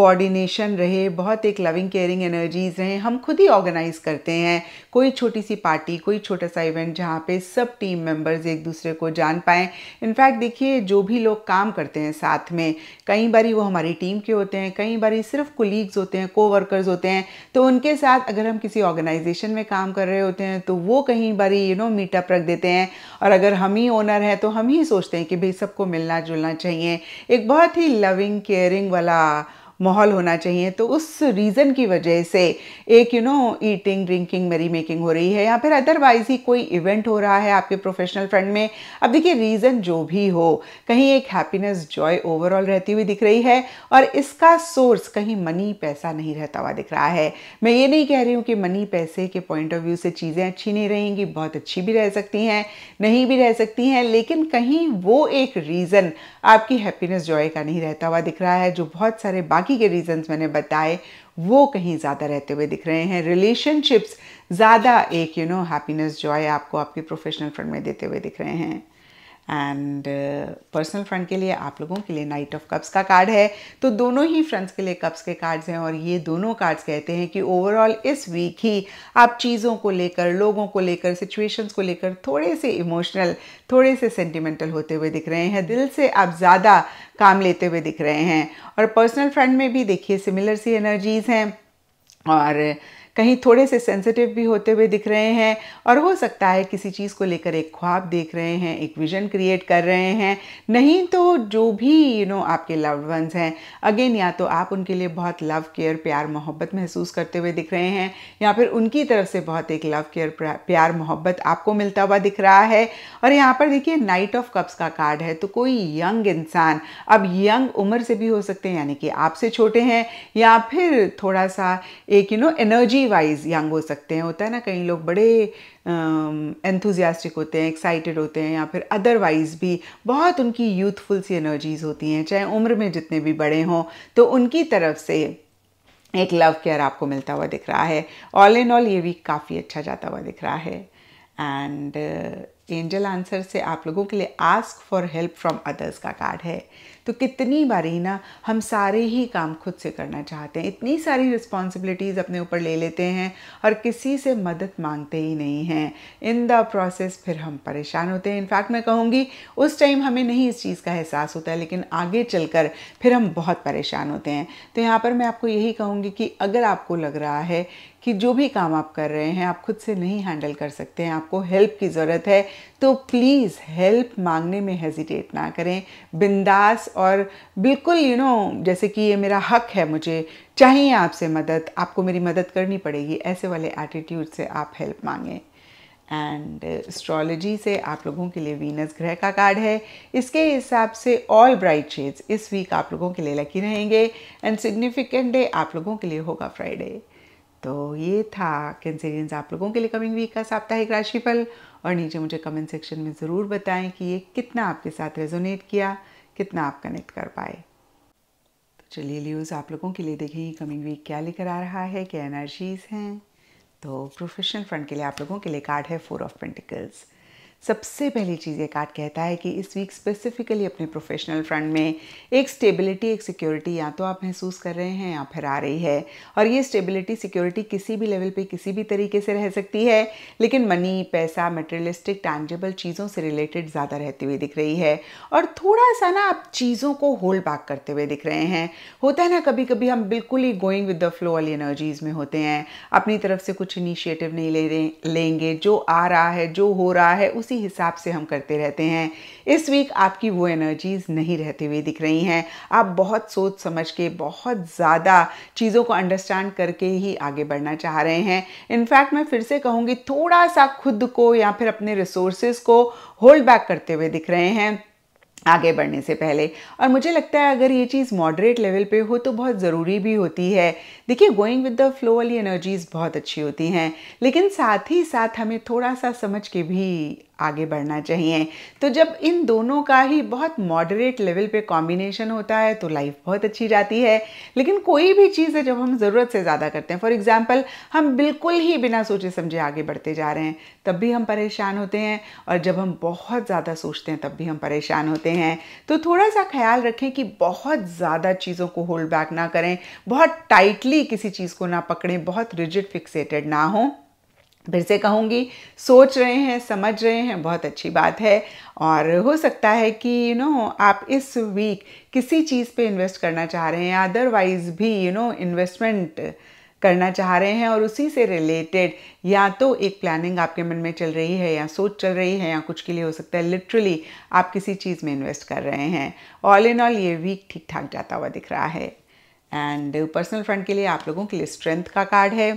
कोऑर्डिनेशन रहे बहुत एक लविंग केयरिंग एनर्जीज़ रहें हम खुद ही ऑर्गेनाइज करते हैं कोई छोटी सी पार्टी कोई छोटा सा इवेंट जहाँ पे सब टीम मेंबर्स एक दूसरे को जान पाएँ इनफैक्ट देखिए जो भी लोग काम करते हैं साथ में कई बार वो हमारी टीम के होते हैं कई बार सिर्फ कुलीग्स होते हैं को वर्कर्स होते हैं तो उनके साथ अगर हम किसी ऑर्गेनाइजेशन में काम कर रहे होते हैं तो वो कहीं बार यू नो मीटअप रख देते हैं और अगर हम ही ओनर हैं तो हम ही सोचते हैं कि भाई सबको मिलना जुलना चाहिए एक बहुत ही लविंग केयरिंग वाला माहौल होना चाहिए तो उस रीज़न की वजह से एक you know eating drinking merry making हो रही है या फिर अदरवाइज ही कोई इवेंट हो रहा है आपके प्रोफेशनल फ्रेंड में अब देखिए रीज़न जो भी हो कहीं एक हैप्पीनेस जॉय ओवरऑल रहती हुई दिख रही है और इसका सोर्स कहीं मनी पैसा नहीं रहता हुआ दिख रहा है मैं ये नहीं कह रही हूँ कि मनी पैसे के पॉइंट ऑफ व्यू से चीज़ें अच्छी नहीं रहेंगी बहुत अच्छी भी रह सकती हैं नहीं भी रह सकती हैं लेकिन कहीं वो एक रीज़न आपकी हैप्पीनेस जॉय का नहीं रहता हुआ दिख रहा है जो बहुत सारे बाकी बाकी के रीजंस मैंने बताए वो कहीं ज़्यादा रहते हुए दिख रहे हैं रिलेशनशिप्स ज़्यादा एक यू नो हैप्पीनेस जॉय आपको आपकी प्रोफेशनल फ्रंट में देते हुए दिख रहे हैं एंड पर्सनल फ्रेंड के लिए आप लोगों के लिए नाइट ऑफ कप्स का कार्ड है तो दोनों ही फ्रेंड्स के लिए कप्स के कार्ड्स हैं और ये दोनों कार्ड्स कहते हैं कि ओवरऑल इस वीक ही आप चीज़ों को लेकर लोगों को लेकर सिचुएशंस को लेकर थोड़े से इमोशनल थोड़े से सेंटिमेंटल होते हुए दिख रहे हैं दिल से आप ज़्यादा काम लेते हुए दिख रहे हैं और पर्सनल फ्रेंड में भी देखिए सिमिलर सी एनर्जीज़ हैं और कहीं थोड़े से सेंसिटिव भी होते हुए दिख रहे हैं और हो सकता है किसी चीज़ को लेकर एक ख्वाब देख रहे हैं एक विजन क्रिएट कर रहे हैं नहीं तो जो भी यू you नो know, आपके लव्ड वंस हैं अगेन या तो आप उनके लिए बहुत लव केयर प्यार मोहब्बत महसूस करते हुए दिख रहे हैं या फिर उनकी तरफ से बहुत एक लव केयर प्यार मोहब्बत आपको मिलता हुआ दिख रहा है और यहाँ पर देखिए नाइट ऑफ कप्स का कार्ड है तो कोई यंग इंसान अब यंग उम्र से भी हो सकते हैं यानी कि आपसे छोटे हैं या फिर थोड़ा सा एक you know energy energy wise young हो सकते हैं होता है ना कई लोग बड़े एंथुजियास्टिक होते हैं एक्साइटेड होते हैं या फिर अदरवाइज भी बहुत उनकी यूथफुल सी एनर्जीज होती हैं चाहे उम्र में जितने भी बड़े हों तो उनकी तरफ से एक लव केयर आपको मिलता हुआ दिख रहा है ऑल इन ऑल ये भी काफ़ी अच्छा जाता हुआ दिख रहा है एंड एंजल आंसर से आप लोगों के लिए ask for help from others का कार्ड है तो कितनी बारी ना हम सारे ही काम खुद से करना चाहते हैं इतनी सारी रिस्पॉन्सिबिलिटीज़ अपने ऊपर ले लेते हैं और किसी से मदद मांगते ही नहीं हैं इन द प्रोसेस फिर हम परेशान होते हैं इनफैक्ट मैं कहूँगी उस टाइम हमें नहीं इस चीज़ का एहसास होता है लेकिन आगे चलकर फिर हम बहुत परेशान होते हैं तो यहाँ पर मैं आपको यही कहूँगी कि अगर आपको लग रहा है कि जो भी काम आप कर रहे हैं आप खुद से नहीं हैंडल कर सकते हैं आपको हेल्प की ज़रूरत है तो प्लीज़ हेल्प मांगने में हेजिटेट ना करें बिंदास और बिल्कुल यू you नो know, जैसे कि ये मेरा हक है मुझे चाहिए आपसे मदद आपको मेरी मदद करनी पड़ेगी ऐसे वाले एटीट्यूड से आप हेल्प मांगें एंड एस्ट्रोलॉजी से आप लोगों के लिए वीनस ग्रह का कार्ड है इसके हिसाब से ऑल ब्राइट शेड्स इस वीक आप लोगों के लिए लकी रहेंगे एंड सिग्निफिकेंट डे आप लोगों के लिए होगा फ्राइडे तो ये था कैंसेरियंस आप लोगों के लिए कमिंग वीक का साप्ताहिक राशिफल और नीचे मुझे कमेंट सेक्शन में ज़रूर बताएं कि ये कितना आपके साथ रेजोनेट किया कितना आप कनेक्ट कर पाए तो चलिए लियोज आप लोगों के लिए देखें कमिंग वीक क्या लेकर आ रहा है क्या एनर्जीज हैं तो प्रोफेशनल फ्रंट के लिए आप लोगों के लिए कार्ड है फोर ऑफ पेंटिकल्स सबसे पहली चीज़ ये कार्ड कहता है कि इस वीक स्पेसिफिकली अपने प्रोफेशनल फ्रंट में एक स्टेबिलिटी एक सिक्योरिटी या तो आप महसूस कर रहे हैं या फिर आ रही है और ये स्टेबिलिटी सिक्योरिटी किसी भी लेवल पे किसी भी तरीके से रह सकती है लेकिन मनी पैसा मटेरियलिस्टिक टैंजेबल चीज़ों से रिलेटेड ज़्यादा रहती हुई दिख रही है और थोड़ा सा ना आप चीज़ों को होल्ड बैक करते हुए दिख रहे हैं होता है ना कभी कभी हम बिल्कुल ही गोइंग विद द फ्लो वाली एनर्जीज़ में होते हैं अपनी तरफ से कुछ इनिशिएटिव नहीं ले रहे लेंगे जो आ रहा है जो हो रहा है उस उसी हिसाब से हम करते रहते हैं इस वीक आपकी वो एनर्जीज नहीं रहती हुई दिख रही हैं आप बहुत सोच समझ के बहुत ज़्यादा चीज़ों को अंडरस्टैंड करके ही आगे बढ़ना चाह रहे हैं इनफैक्ट मैं फिर से कहूँगी थोड़ा सा खुद को या फिर अपने रिसोर्सेज को होल्ड बैक करते हुए दिख रहे हैं आगे बढ़ने से पहले और मुझे लगता है अगर ये चीज़ मॉडरेट लेवल पे हो तो बहुत ज़रूरी भी होती है देखिए गोइंग विद द फ्लो वाली एनर्जीज़ बहुत अच्छी होती हैं लेकिन साथ ही साथ हमें थोड़ा सा समझ के भी आगे बढ़ना चाहिए तो जब इन दोनों का ही बहुत मॉडरेट लेवल पे कॉम्बिनेशन होता है तो लाइफ बहुत अच्छी जाती है लेकिन कोई भी चीज़ है जब हम ज़रूरत से ज़्यादा करते हैं फॉर एग्ज़ाम्पल हम बिल्कुल ही बिना सोचे समझे आगे बढ़ते जा रहे हैं तब भी हम परेशान होते हैं और जब हम बहुत ज़्यादा सोचते हैं तब भी हम परेशान होते हैं तो थोड़ा सा ख्याल रखें कि बहुत ज़्यादा चीज़ों को होल्ड बैक ना करें बहुत टाइटली किसी चीज़ को ना पकड़ें बहुत रिजिड फिक्सेटेड ना हों फिर से कहूँगी सोच रहे हैं समझ रहे हैं बहुत अच्छी बात है और हो सकता है कि यू you नो know, आप इस वीक किसी चीज़ पे इन्वेस्ट करना चाह रहे हैं अदरवाइज़ भी यू नो इन्वेस्टमेंट करना चाह रहे हैं और उसी से रिलेटेड या तो एक प्लानिंग आपके मन में चल रही है या सोच चल रही है या कुछ के लिए हो सकता है लिटरली आप किसी चीज़ में इन्वेस्ट कर रहे हैं ऑल इन ऑल ये वीक ठीक ठाक जाता हुआ दिख रहा है एंड पर्सनल फ्रंट के लिए आप लोगों के लिए स्ट्रेंथ का कार्ड है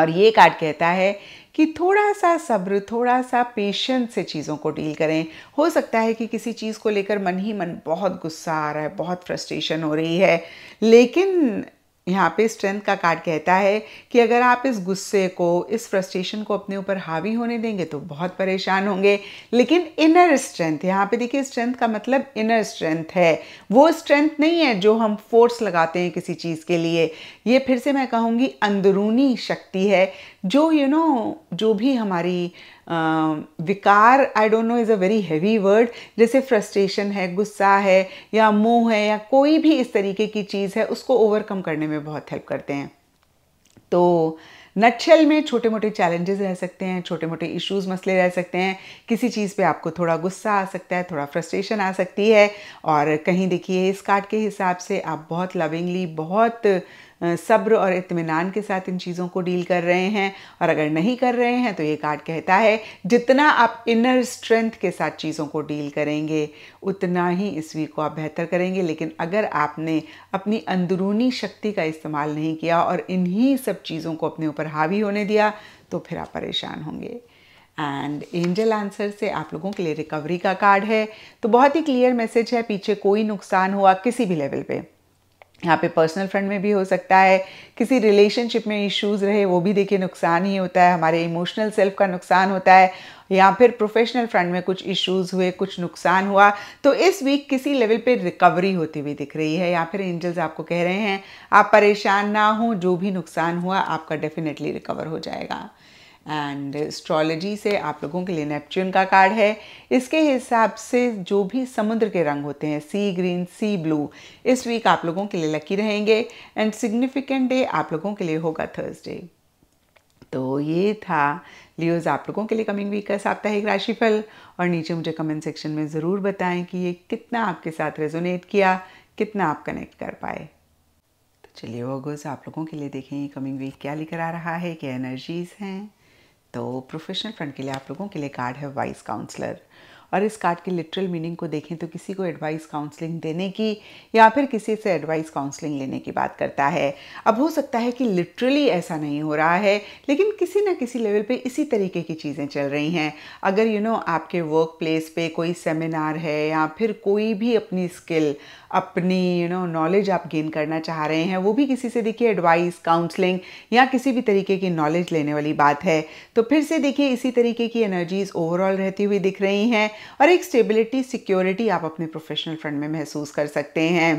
और ये कार्ड कहता है कि थोड़ा सा सब्र थोड़ा सा पेशेंस से चीज़ों को डील करें हो सकता है कि किसी चीज़ को लेकर मन ही मन बहुत गुस्सा आ रहा है बहुत फ्रस्ट्रेशन हो रही है लेकिन यहाँ पे स्ट्रेंथ का कार्ड कहता है कि अगर आप इस गुस्से को इस फ्रस्ट्रेशन को अपने ऊपर हावी होने देंगे तो बहुत परेशान होंगे लेकिन इनर स्ट्रेंथ यहाँ पे देखिए स्ट्रेंथ का मतलब इनर स्ट्रेंथ है वो स्ट्रेंथ नहीं है जो हम फोर्स लगाते हैं किसी चीज़ के लिए ये फिर से मैं कहूँगी अंदरूनी शक्ति है जो यू you नो know, जो भी हमारी विकार I don't know is a very heavy word जैसे फ्रस्ट्रेशन है गुस्सा है या मोह है या कोई भी इस तरीके की चीज़ है उसको ओवरकम करने में बहुत हेल्प करते हैं तो नटशेल में छोटे मोटे चैलेंजेस रह सकते हैं छोटे मोटे इश्यूज मसले रह सकते हैं किसी चीज़ पे आपको थोड़ा गुस्सा आ सकता है थोड़ा फ्रस्ट्रेशन आ सकती है और कहीं देखिए इस कार्ड के हिसाब से आप बहुत लविंगली बहुत सब्र और इतमान के साथ इन चीज़ों को डील कर रहे हैं और अगर नहीं कर रहे हैं तो ये कार्ड कहता है जितना आप इनर स्ट्रेंथ के साथ चीज़ों को डील करेंगे उतना ही इस वीक को आप बेहतर करेंगे लेकिन अगर आपने अपनी अंदरूनी शक्ति का इस्तेमाल नहीं किया और इन्हीं सब चीज़ों को अपने ऊपर हावी होने दिया तो फिर आप परेशान होंगे एंड एंजल आंसर से आप लोगों के लिए रिकवरी का कार्ड है तो बहुत ही क्लियर मैसेज है पीछे कोई नुकसान हुआ किसी भी लेवल पे यहाँ पे पर्सनल फ्रेंड में भी हो सकता है किसी रिलेशनशिप में इश्यूज रहे वो भी देखिए नुकसान ही होता है हमारे इमोशनल सेल्फ का नुकसान होता है या फिर प्रोफेशनल फ्रंट में कुछ इश्यूज हुए कुछ नुकसान हुआ तो इस वीक किसी लेवल पे रिकवरी होती हुई दिख रही है या फिर एंजल्स आपको कह रहे हैं आप परेशान ना हो जो भी नुकसान हुआ आपका डेफिनेटली रिकवर हो जाएगा एंड एस्ट्रोलॉजी से आप लोगों के लिए नेपच्यून का कार्ड है इसके हिसाब से जो भी समुद्र के रंग होते हैं सी ग्रीन सी ब्लू इस वीक आप लोगों के लिए लकी रहेंगे एंड सिग्निफिकेंट डे आप लोगों के लिए होगा थर्सडे तो ये था लियोज आप लोगों के लिए कमिंग वीक का साप्ताहिक राशिफल और नीचे मुझे कमेंट सेक्शन में ज़रूर बताएं कि ये कितना आपके साथ रेजोनेट किया कितना आप कनेक्ट कर पाए तो चलिए वर्गोज आप लोगों के लिए देखें कमिंग वीक क्या लेकर आ रहा है क्या एनर्जीज़ हैं तो प्रोफेशनल फ्रंट के लिए आप लोगों के लिए कार्ड है वाइस काउंसलर और इस कार्ड की लिटरल मीनिंग को देखें तो किसी को एडवाइस काउंसलिंग देने की या फिर किसी से एडवाइस काउंसलिंग लेने की बात करता है अब हो सकता है कि लिटरली ऐसा नहीं हो रहा है लेकिन किसी ना किसी लेवल पे इसी तरीके की चीज़ें चल रही हैं अगर यू you नो know, आपके वर्क प्लेस पे कोई सेमिनार है या फिर कोई भी अपनी स्किल अपनी यू नो नॉलेज आप गेन करना चाह रहे हैं वो भी किसी से देखिए एडवाइस काउंसलिंग या किसी भी तरीके की नॉलेज लेने वाली बात है तो फिर से देखिए इसी तरीके की एनर्जीज ओवरऑल रहती हुई दिख रही हैं और एक स्टेबिलिटी सिक्योरिटी आप अपने प्रोफेशनल फ्रंट में महसूस कर सकते हैं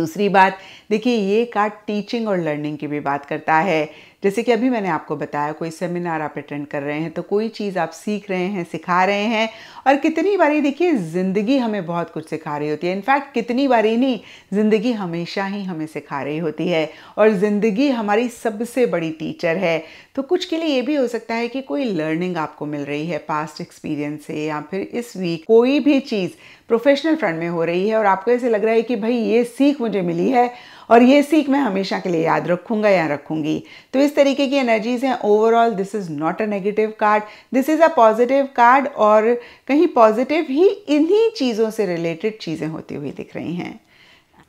दूसरी बात देखिए ये कार्ड टीचिंग और लर्निंग की भी बात करता है जैसे कि अभी मैंने आपको बताया कोई सेमिनार आप अटेंड कर रहे हैं तो कोई चीज़ आप सीख रहे हैं सिखा रहे हैं और कितनी बारी देखिए ज़िंदगी हमें बहुत कुछ सिखा रही होती है इनफैक्ट कितनी बारी नहीं ज़िंदगी हमेशा ही हमें सिखा रही होती है और ज़िंदगी हमारी सबसे बड़ी टीचर है तो कुछ के लिए ये भी हो सकता है कि कोई लर्निंग आपको मिल रही है पास्ट एक्सपीरियंस से या फिर इस वीक कोई भी चीज़ प्रोफेशनल फ्रंट में हो रही है और आपको ऐसे लग रहा है कि भाई ये सीख मुझे मिली है और ये सीख मैं हमेशा के लिए याद रखूंगा या रखूंगी तो इस तरीके की एनर्जीज हैं overall this is not a negative card this is a positive card और कहीं पॉजिटिव ही इन्हीं चीज़ों से रिलेटेड चीज़ें होती हुई दिख रही हैं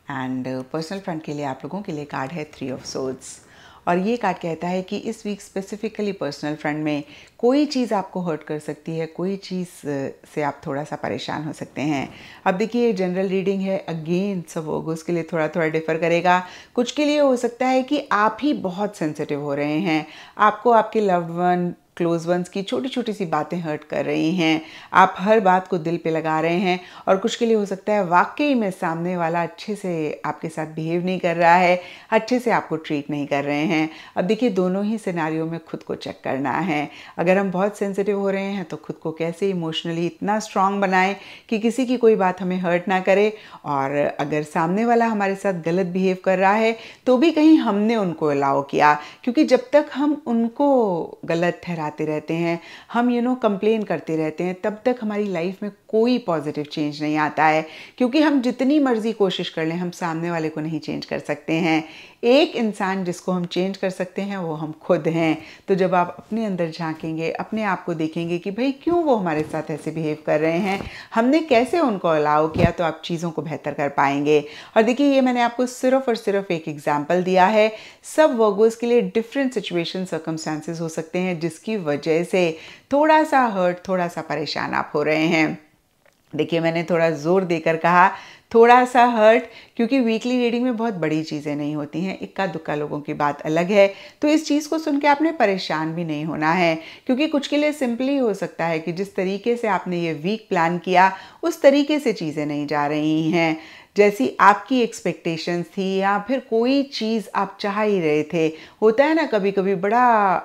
एंड पर्सनल फ्रंट के लिए आप लोगों के लिए कार्ड है थ्री ऑफ सोल्स और ये कार्ड कहता है कि इस वीक स्पेसिफिकली पर्सनल फ्रंट में कोई चीज़ आपको हर्ट कर सकती है कोई चीज़ से आप थोड़ा सा परेशान हो सकते हैं अब देखिए जनरल रीडिंग है अगेन सब वर्गोस के लिए थोड़ा थोड़ा डिफर करेगा कुछ के लिए हो सकता है कि आप ही बहुत सेंसिटिव हो रहे हैं आपको आपके लव्ड वन क्लोज वंस की छोटी छोटी सी बातें हर्ट कर रही हैं आप हर बात को दिल पे लगा रहे हैं और कुछ के लिए हो सकता है वाकई में सामने वाला अच्छे से आपके साथ बिहेव नहीं कर रहा है अच्छे से आपको ट्रीट नहीं कर रहे हैं अब देखिए दोनों ही सिनारियों में खुद को चेक करना है अगर हम बहुत सेंसिटिव हो रहे हैं तो खुद को कैसे इमोशनली इतना स्ट्रांग बनाएं कि किसी की कोई बात हमें हर्ट ना करे और अगर सामने वाला हमारे साथ गलत बिहेव कर रहा है तो भी कहीं हमने उनको अलाउ किया क्योंकि जब तक हम उनको गलत ठहरा उठाते रहते हैं हम यू नो कंप्लेन करते रहते हैं तब तक हमारी लाइफ में कोई पॉजिटिव चेंज नहीं आता है क्योंकि हम जितनी मर्ज़ी कोशिश कर लें हम सामने वाले को नहीं चेंज कर सकते हैं एक इंसान जिसको हम चेंज कर सकते हैं वो हम खुद हैं तो जब आप अपने अंदर झांकेंगे अपने आप को देखेंगे कि भाई क्यों वो हमारे साथ ऐसे बिहेव कर रहे हैं हमने कैसे उनको अलाउ किया तो आप चीज़ों को बेहतर कर पाएंगे और देखिए ये मैंने आपको सिर्फ और सिर्फ एक एग्जाम्पल दिया है सब वर्गोज़ के लिए डिफरेंट सिचुएशन सर्कमस्टांसिस हो सकते हैं जिसकी वजह से थोड़ा सा हर्ट थोड़ा सा परेशान आप हो रहे हैं देखिए मैंने थोड़ा ज़ोर देकर कहा थोड़ा सा हर्ट क्योंकि वीकली रीडिंग में बहुत बड़ी चीज़ें नहीं होती हैं इक्का दुक्का लोगों की बात अलग है तो इस चीज़ को सुन के आपने परेशान भी नहीं होना है क्योंकि कुछ के लिए सिंपली हो सकता है कि जिस तरीके से आपने ये वीक प्लान किया उस तरीके से चीज़ें नहीं जा रही हैं जैसी आपकी एक्सपेक्टेशंस थी या फिर कोई चीज़ आप चाह ही रहे थे होता है ना कभी कभी बड़ा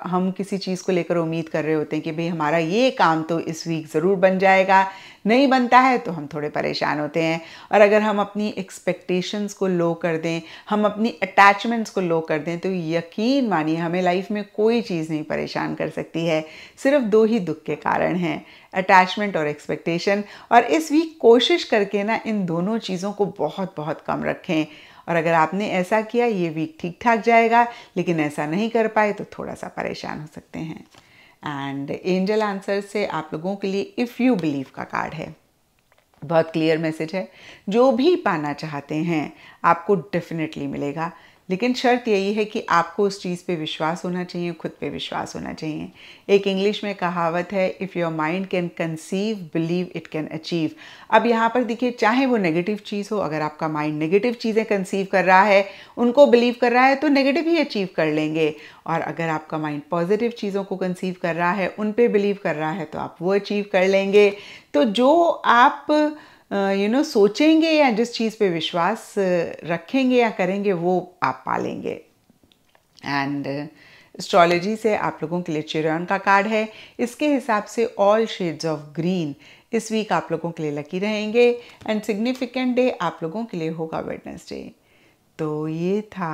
हम किसी चीज़ को लेकर उम्मीद कर रहे होते हैं कि भाई हमारा ये काम तो इस वीक ज़रूर बन जाएगा नहीं बनता है तो हम थोड़े परेशान होते हैं और अगर हम अपनी एक्सपेक्टेशंस को लो कर दें हम अपनी अटैचमेंट्स को लो कर दें तो यकीन मानिए हमें लाइफ में कोई चीज़ नहीं परेशान कर सकती है सिर्फ दो ही दुख के कारण हैं अटैचमेंट और एक्सपेक्टेशन और इस वीक कोशिश करके ना इन दोनों चीज़ों को बहुत बहुत कम रखें और अगर आपने ऐसा किया ये वीक ठीक ठाक जाएगा लेकिन ऐसा नहीं कर पाए तो थोड़ा सा परेशान हो सकते हैं एंड एंजल आंसर से आप लोगों के लिए इफ़ यू बिलीव का कार्ड है बहुत क्लियर मैसेज है जो भी पाना चाहते हैं आपको डेफिनेटली मिलेगा लेकिन शर्त यही है कि आपको उस चीज़ पे विश्वास होना चाहिए खुद पे विश्वास होना चाहिए एक इंग्लिश में कहावत है if your mind can conceive believe it can achieve अब यहाँ पर देखिए चाहे वो नेगेटिव चीज़ हो अगर आपका माइंड नेगेटिव चीज़ें कंसीव कर रहा है उनको बिलीव कर रहा है तो नेगेटिव ही अचीव कर लेंगे और अगर आपका माइंड पॉजिटिव चीज़ों को कंसीव कर रहा है उन पर बिलीव कर रहा है तो आप वो अचीव कर लेंगे तो जो आप यू नो सोचेंगे या जिस चीज़ पे विश्वास रखेंगे या करेंगे वो आप पालेंगे एंड एस्ट्रोलॉजी से आप लोगों के लिए चिरन का कार्ड है इसके हिसाब से ऑल शेड्स ऑफ ग्रीन इस वीक आप लोगों के लिए लकी रहेंगे एंड सिग्निफिकेंट डे आप लोगों के लिए होगा वेडनेसडे तो ये था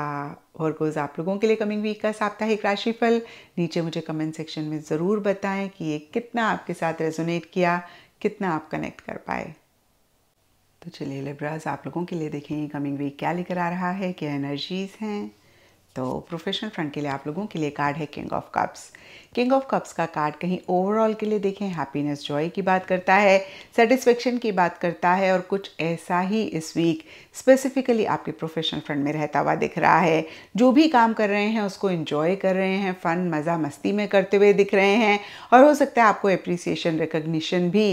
कोज आप लोगों के लिए कमिंग वीक का साप्ताहिक राशिफल नीचे मुझे कमेंट सेक्शन में ज़रूर बताएं कि ये कितना आपके साथ रेजोनेट किया कितना आप कनेक्ट कर पाए तो चलिए लिब्राज आप लोगों के लिए देखेंगे कमिंग वीक क्या लेकर आ रहा है क्या एनर्जीज़ हैं तो प्रोफेशनल फ्रंट के लिए आप लोगों के लिए कार्ड है king of cups king of cups का कार्ड कहीं ओवरऑल के लिए देखें हैप्पीनेस जॉय की बात करता है सेटिस्फेक्शन की बात करता है और कुछ ऐसा ही इस वीक स्पेसिफिकली आपके प्रोफेशनल फ्रंट में रहता हुआ दिख रहा है जो भी काम कर रहे हैं उसको इन्जॉय कर रहे हैं फ़न मज़ा मस्ती में करते हुए दिख रहे हैं और हो सकता है आपको अप्रिसिएशन रिकग्निशन भी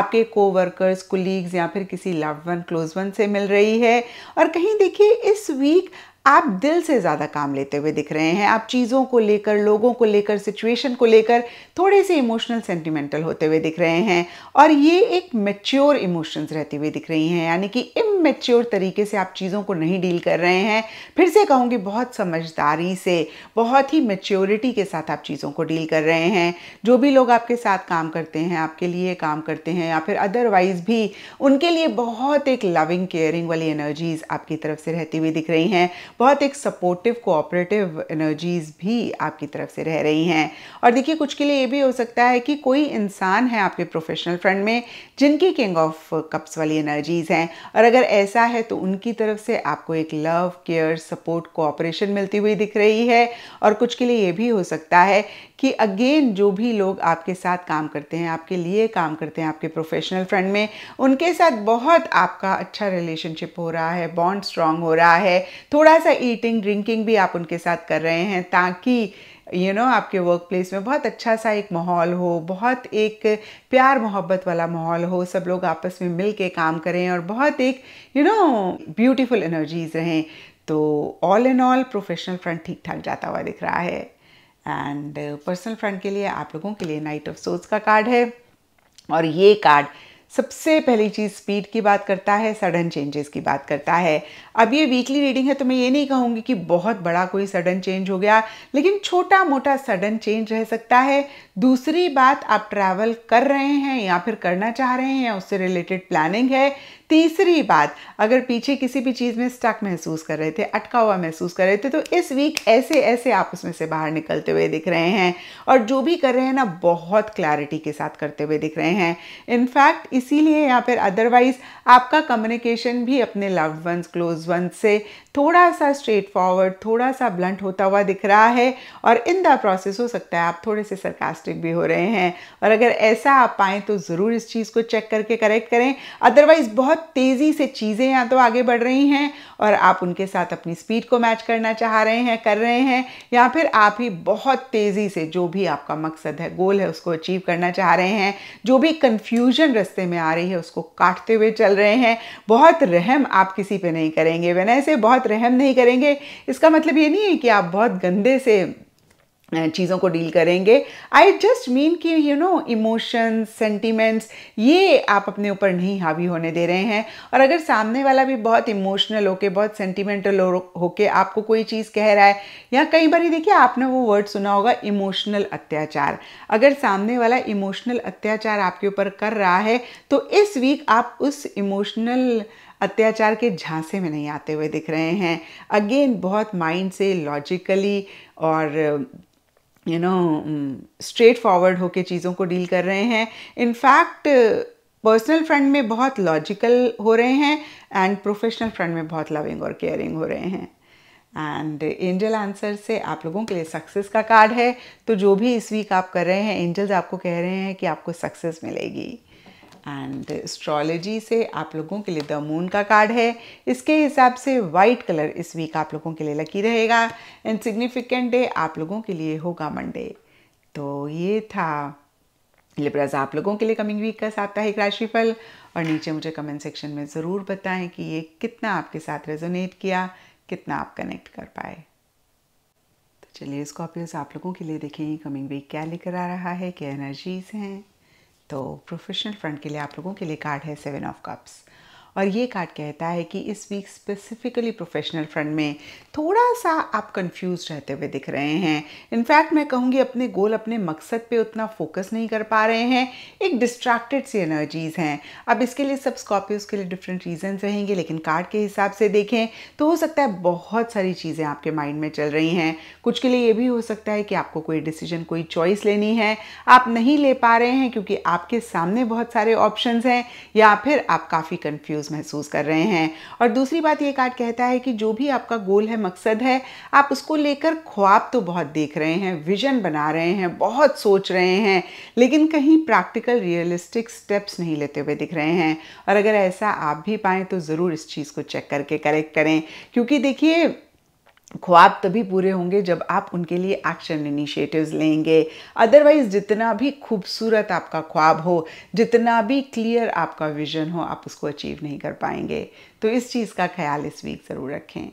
आपके कोवर्कर्स कुलीग्स या फिर किसी लव वन क्लोज वन से मिल रही है और कहीं देखिए इस वीक आप दिल से ज़्यादा काम लेते हुए दिख रहे हैं आप चीज़ों को लेकर लोगों को लेकर सिचुएशन को लेकर थोड़े से इमोशनल सेंटिमेंटल होते हुए दिख रहे हैं और ये एक मेच्योर इमोशंस रहती हुए दिख रही हैं यानी कि इमेच्योर तरीके से आप चीज़ों को नहीं डील कर रहे हैं फिर से कहूँगी बहुत समझदारी से बहुत ही मेच्योरिटी के साथ आप चीज़ों को डील कर रहे हैं जो भी लोग आपके साथ काम करते हैं आपके लिए काम करते हैं या फिर अदरवाइज भी उनके लिए बहुत एक लविंग केयरिंग वाली एनर्जीज़ आपकी तरफ से रहती हुई दिख रही हैं बहुत एक सपोर्टिव कोऑपरेटिव एनर्जीज़ भी आपकी तरफ से रह रही हैं और देखिए कुछ के लिए ये भी हो सकता है कि कोई इंसान है आपके प्रोफेशनल फ्रेंड में जिनकी किंग ऑफ कप्स वाली एनर्जीज़ हैं और अगर ऐसा है तो उनकी तरफ से आपको एक लव केयर सपोर्ट कोऑपरेशन मिलती हुई दिख रही है और कुछ के लिए ये भी हो सकता है कि अगेन जो भी लोग आपके साथ काम करते हैं आपके लिए काम करते हैं आपके प्रोफेशनल फ्रेंड में उनके साथ बहुत आपका अच्छा रिलेशनशिप हो रहा है बॉन्ड स्ट्रांग हो रहा है थोड़ा सा ईटिंग ड्रिंकिंग भी आप उनके साथ कर रहे हैं ताकि यू you नो know, आपके वर्क प्लेस में बहुत अच्छा सा एक माहौल हो बहुत एक प्यार मोहब्बत वाला माहौल हो सब लोग आपस में मिल के काम करें और बहुत एक यू नो ब्यूटिफुल एनर्जीज रहें तो all in all professional front ठीक ठाक जाता हुआ दिख रहा है एंड पर्सनल फ्रेंड के लिए आप लोगों के लिए नाइट ऑफ सोर्स का कार्ड है और ये कार्ड सबसे पहली चीज़ स्पीड की बात करता है सडन चेंजेस की बात करता है अब ये वीकली रीडिंग है तो मैं ये नहीं कहूँगी कि बहुत बड़ा कोई सडन चेंज हो गया लेकिन छोटा मोटा सडन चेंज रह सकता है दूसरी बात आप ट्रैवल कर रहे हैं या फिर करना चाह रहे हैं या उससे रिलेटेड प्लानिंग है तीसरी बात अगर पीछे किसी भी चीज़ में स्टक महसूस कर रहे थे अटका हुआ महसूस कर रहे थे तो इस वीक ऐसे ऐसे आप उसमें से बाहर निकलते हुए दिख रहे हैं और जो भी कर रहे हैं ना बहुत क्लैरिटी के साथ करते हुए दिख रहे हैं इनफैक्ट इसीलिए या फिर अदरवाइज आपका कम्युनिकेशन भी अपने लव वंस क्लोज वंस से थोड़ा सा स्ट्रेट फॉरवर्ड थोड़ा सा ब्लंट होता हुआ दिख रहा है और इन द प्रोसेस हो सकता है आप थोड़े से सरकास्टिक भी हो रहे हैं और अगर ऐसा आप पाएँ तो ज़रूर इस चीज़ को चेक करके करेक्ट करें अदरवाइज बहुत बहुत तेज़ी से चीज़ें या तो आगे बढ़ रही हैं और आप उनके साथ अपनी स्पीड को मैच करना चाह रहे हैं कर रहे हैं या फिर आप ही बहुत तेज़ी से जो भी आपका मकसद है गोल है उसको अचीव करना चाह रहे हैं जो भी कन्फ्यूजन रस्ते में आ रही है उसको काटते हुए चल रहे हैं बहुत रहम आप किसी पर नहीं करेंगे वैन ऐसे बहुत रहम नहीं करेंगे इसका मतलब ये नहीं है कि आप बहुत गंदे से चीज़ों को डील करेंगे आई जस्ट मीन कि यू नो इमोशंस सेंटिमेंट्स ये आप अपने ऊपर नहीं हावी होने दे रहे हैं और अगर सामने वाला भी बहुत इमोशनल होके बहुत सेंटिमेंटल होके आपको कोई चीज़ कह रहा है या कई बार ही देखिए आपने वो वर्ड सुना होगा इमोशनल अत्याचार अगर सामने वाला इमोशनल अत्याचार आपके ऊपर कर रहा है तो इस वीक आप उस इमोशनल अत्याचार के झांसे में नहीं आते हुए दिख रहे हैं अगेन बहुत माइंड से लॉजिकली और यू नो स्ट्रेट फॉरवर्ड होके चीज़ों को डील कर रहे हैं इनफैक्ट पर्सनल फ्रंट में बहुत लॉजिकल हो रहे हैं एंड प्रोफेशनल फ्रंट में बहुत लविंग और केयरिंग हो रहे हैं एंड एंजल आंसर से आप लोगों के लिए सक्सेस का कार्ड है तो जो भी इस वीक आप कर रहे हैं एंजल्स आपको कह रहे हैं कि आपको सक्सेस मिलेगी एंड एस्ट्रोलॉजी से आप लोगों के लिए द मून का कार्ड है इसके हिसाब से वाइट कलर इस वीक आप लोगों के लिए लकी रहेगा एंड सिग्निफिकेंट डे आप लोगों के लिए होगा मंडे तो ये था लिब्राज आप लोगों के लिए कमिंग वीक का साप्ताहिक राशिफल और नीचे मुझे कमेंट सेक्शन में ज़रूर बताएं कि ये कितना आपके साथ रेजोनेट किया कितना आप कनेक्ट कर पाए तो चलिए स्कॉर्पियोज आप लोगों के लिए देखें कमिंग वीक क्या लेकर आ रहा है क्या एनर्जीज हैं तो प्रोफेशनल फ्रंट के लिए आप लोगों के लिए कार्ड है सेवन ऑफ कप्स और ये कार्ड कहता है कि इस वीक स्पेसिफिकली प्रोफेशनल फ्रंट में थोड़ा सा आप कंफ्यूज रहते हुए दिख रहे हैं इनफैक्ट मैं कहूँगी अपने गोल अपने मकसद पे उतना फोकस नहीं कर पा रहे हैं एक डिस्ट्रैक्टेड सी एनर्जीज़ हैं अब इसके लिए सब स्कॉर्पियोज के लिए डिफरेंट रीजन रहेंगे लेकिन कार्ड के हिसाब से देखें तो हो सकता है बहुत सारी चीज़ें आपके माइंड में चल रही हैं कुछ के लिए ये भी हो सकता है कि आपको कोई डिसीजन कोई चॉइस लेनी है आप नहीं ले पा रहे हैं क्योंकि आपके सामने बहुत सारे ऑप्शन हैं या फिर आप काफ़ी कन्फ्यूज ज़रूरत महसूस कर रहे हैं और दूसरी बात ये कार्ड कहता है कि जो भी आपका गोल है मकसद है आप उसको लेकर ख्वाब तो बहुत देख रहे हैं विजन बना रहे हैं बहुत सोच रहे हैं लेकिन कहीं प्रैक्टिकल रियलिस्टिक स्टेप्स नहीं लेते हुए दिख रहे हैं और अगर ऐसा आप भी पाएँ तो ज़रूर इस चीज़ को चेक करके करेक्ट करें क्योंकि देखिए ख्वाब तभी पूरे होंगे जब आप उनके लिए एक्शन इनिशिएटिव्स लेंगे अदरवाइज जितना भी खूबसूरत आपका ख्वाब हो जितना भी क्लियर आपका विजन हो आप उसको अचीव नहीं कर पाएंगे तो इस चीज़ का ख्याल इस वीक ज़रूर रखें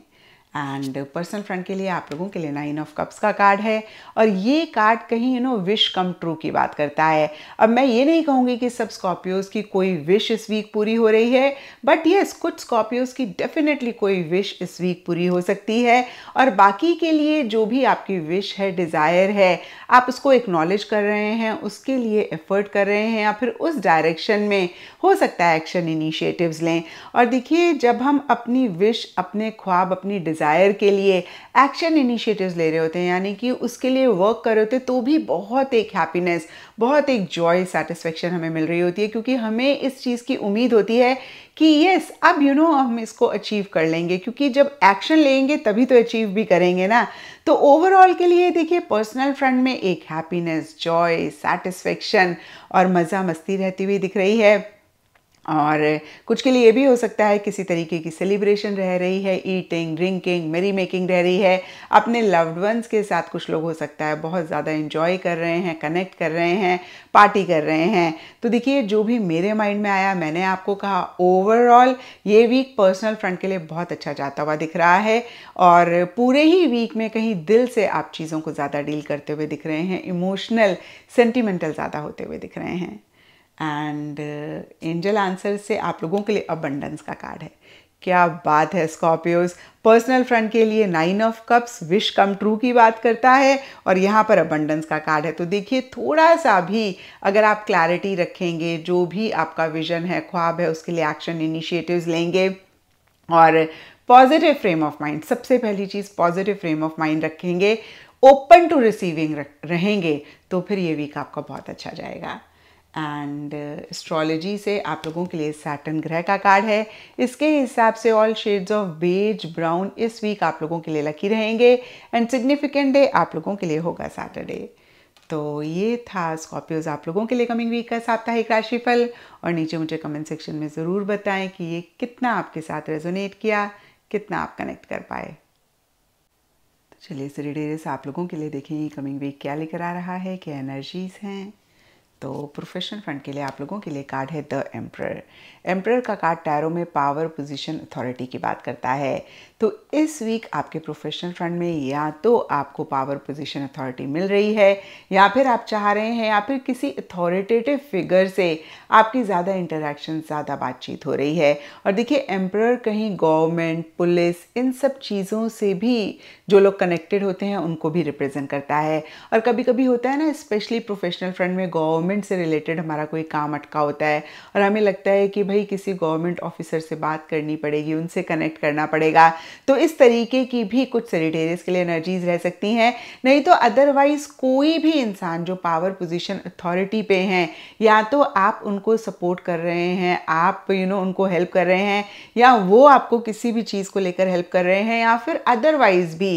एंड पर्सनल फ्रेंड के लिए आप लोगों के लिए नाइन ऑफ कप्स का कार्ड है और ये कार्ड कहीं you know wish come true की बात करता है अब मैं ये नहीं कहूँगी कि सब स्कॉर्पियोज़ की कोई विश इस वीक पूरी हो रही है बट येस कुछ स्कॉर्पियोज़ की डेफिनेटली कोई विश इस वीक पूरी हो सकती है और बाकी के लिए जो भी आपकी विश है डिज़ायर है आप उसको एक्नॉलेज कर रहे हैं उसके लिए एफर्ट कर रहे हैं या फिर उस डायरेक्शन में हो सकता है एक्शन इनिशिएटिव्स लें और देखिए जब हम अपनी विश अपने ख्वाब अपनी डिज़ायर डिज़ायर के लिए एक्शन इनिशिएटिव्स ले रहे होते हैं यानी कि उसके लिए वर्क कर रहे होते हैं तो भी बहुत एक हैप्पीनेस बहुत एक जॉय सेटिस्फेक्शन हमें मिल रही होती है क्योंकि हमें इस चीज़ की उम्मीद होती है कि येस अब यू you नो know, हम इसको अचीव कर लेंगे क्योंकि जब एक्शन लेंगे तभी तो अचीव भी करेंगे ना तो ओवरऑल के लिए देखिए पर्सनल फ्रंट में एक हैप्पीनेस जॉय सेटिस्फेक्शन और मज़ा मस्ती रहती हुई दिख रही है और कुछ के लिए ये भी हो सकता है किसी तरीके की सेलिब्रेशन रह रही है ईटिंग ड्रिंकिंग मेरी मेकिंग रह रही है अपने लव्ड वंस के साथ कुछ लोग हो सकता है बहुत ज़्यादा इन्जॉय कर रहे हैं कनेक्ट कर रहे हैं पार्टी कर रहे हैं तो देखिए जो भी मेरे माइंड में आया मैंने आपको कहा ओवरऑल ये वीक पर्सनल फ्रंट के लिए बहुत अच्छा जाता हुआ दिख रहा है और पूरे ही वीक में कहीं दिल से आप चीज़ों को ज़्यादा डील करते हुए दिख रहे हैं इमोशनल सेंटिमेंटल ज़्यादा होते हुए दिख रहे हैं एंड एंजल आंसर से आप लोगों के लिए अबंडेंस का कार्ड है क्या बात है स्कॉर्पियोज पर्सनल फ्रंट के लिए nine of cups wish come true की बात करता है और यहाँ पर अबंडेंस का कार्ड है तो देखिए थोड़ा सा भी अगर आप क्लैरिटी रखेंगे जो भी आपका विजन है ख्वाब है उसके लिए एक्शन इनिशिएटिव्स लेंगे और पॉजिटिव फ्रेम ऑफ माइंड सबसे पहली चीज़ पॉजिटिव फ्रेम ऑफ माइंड रखेंगे ओपन टू रिसीविंग रहेंगे तो फिर ये वीक आपका बहुत अच्छा जाएगा एंड एस्ट्रोलॉजी uh, से आप लोगों के लिए सैटन ग्रह का कार्ड है इसके हिसाब से all shades of beige brown इस वीक आप लोगों के लिए लकी रहेंगे एंड सिग्निफिकेंट डे आप लोगों के लिए होगा सैटरडे तो ये था स्कॉर्पियोज आप लोगों के लिए कमिंग वीक का साप्ताहिक राशिफल और नीचे मुझे कमेंट सेक्शन में ज़रूर बताएं कि ये कितना आपके साथ रेजोनेट किया कितना आप कनेक्ट कर पाए तो चलिए सिरीडेरस आप लोगों के लिए देखें कमिंग वीक क्या लेकर आ रहा है क्या एनर्जीज़ हैं तो प्रोफेशनल फंड के लिए आप लोगों के लिए कार्ड है द एम्प्रर एम्प्रर का कार्ड टैरो में पावर पोजीशन अथॉरिटी की बात करता है तो इस वीक आपके प्रोफेशनल फ्रंट में या तो आपको पावर पोजीशन अथॉरिटी मिल रही है या फिर आप चाह रहे हैं या फिर किसी अथॉरिटेटिव फिगर से आपकी ज़्यादा इंटरेक्शन ज़्यादा बातचीत हो रही है और देखिए एम्प्रर कहीं गवर्नमेंट पुलिस इन सब चीज़ों से भी जो लोग कनेक्टेड होते हैं उनको भी रिप्रेजेंट करता है और कभी कभी होता है ना स्पेशली प्रोफेशनल फ्रंट में गवर्नमेंट से रिलेटेड हमारा कोई काम अटका होता है और हमें लगता है कि भाई किसी गवर्नमेंट ऑफिसर से बात करनी पड़ेगी उनसे कनेक्ट करना पड़ेगा तो इस तरीके की भी कुछ सेलिटेरियस के लिए एनर्जीज रह सकती हैं नहीं तो अदरवाइज कोई भी इंसान जो पावर पोजीशन अथॉरिटी पे हैं या तो आप उनको सपोर्ट कर रहे हैं आप यू you नो know, उनको हेल्प कर रहे हैं या वो आपको किसी भी चीज़ को लेकर हेल्प कर रहे हैं या फिर अदरवाइज भी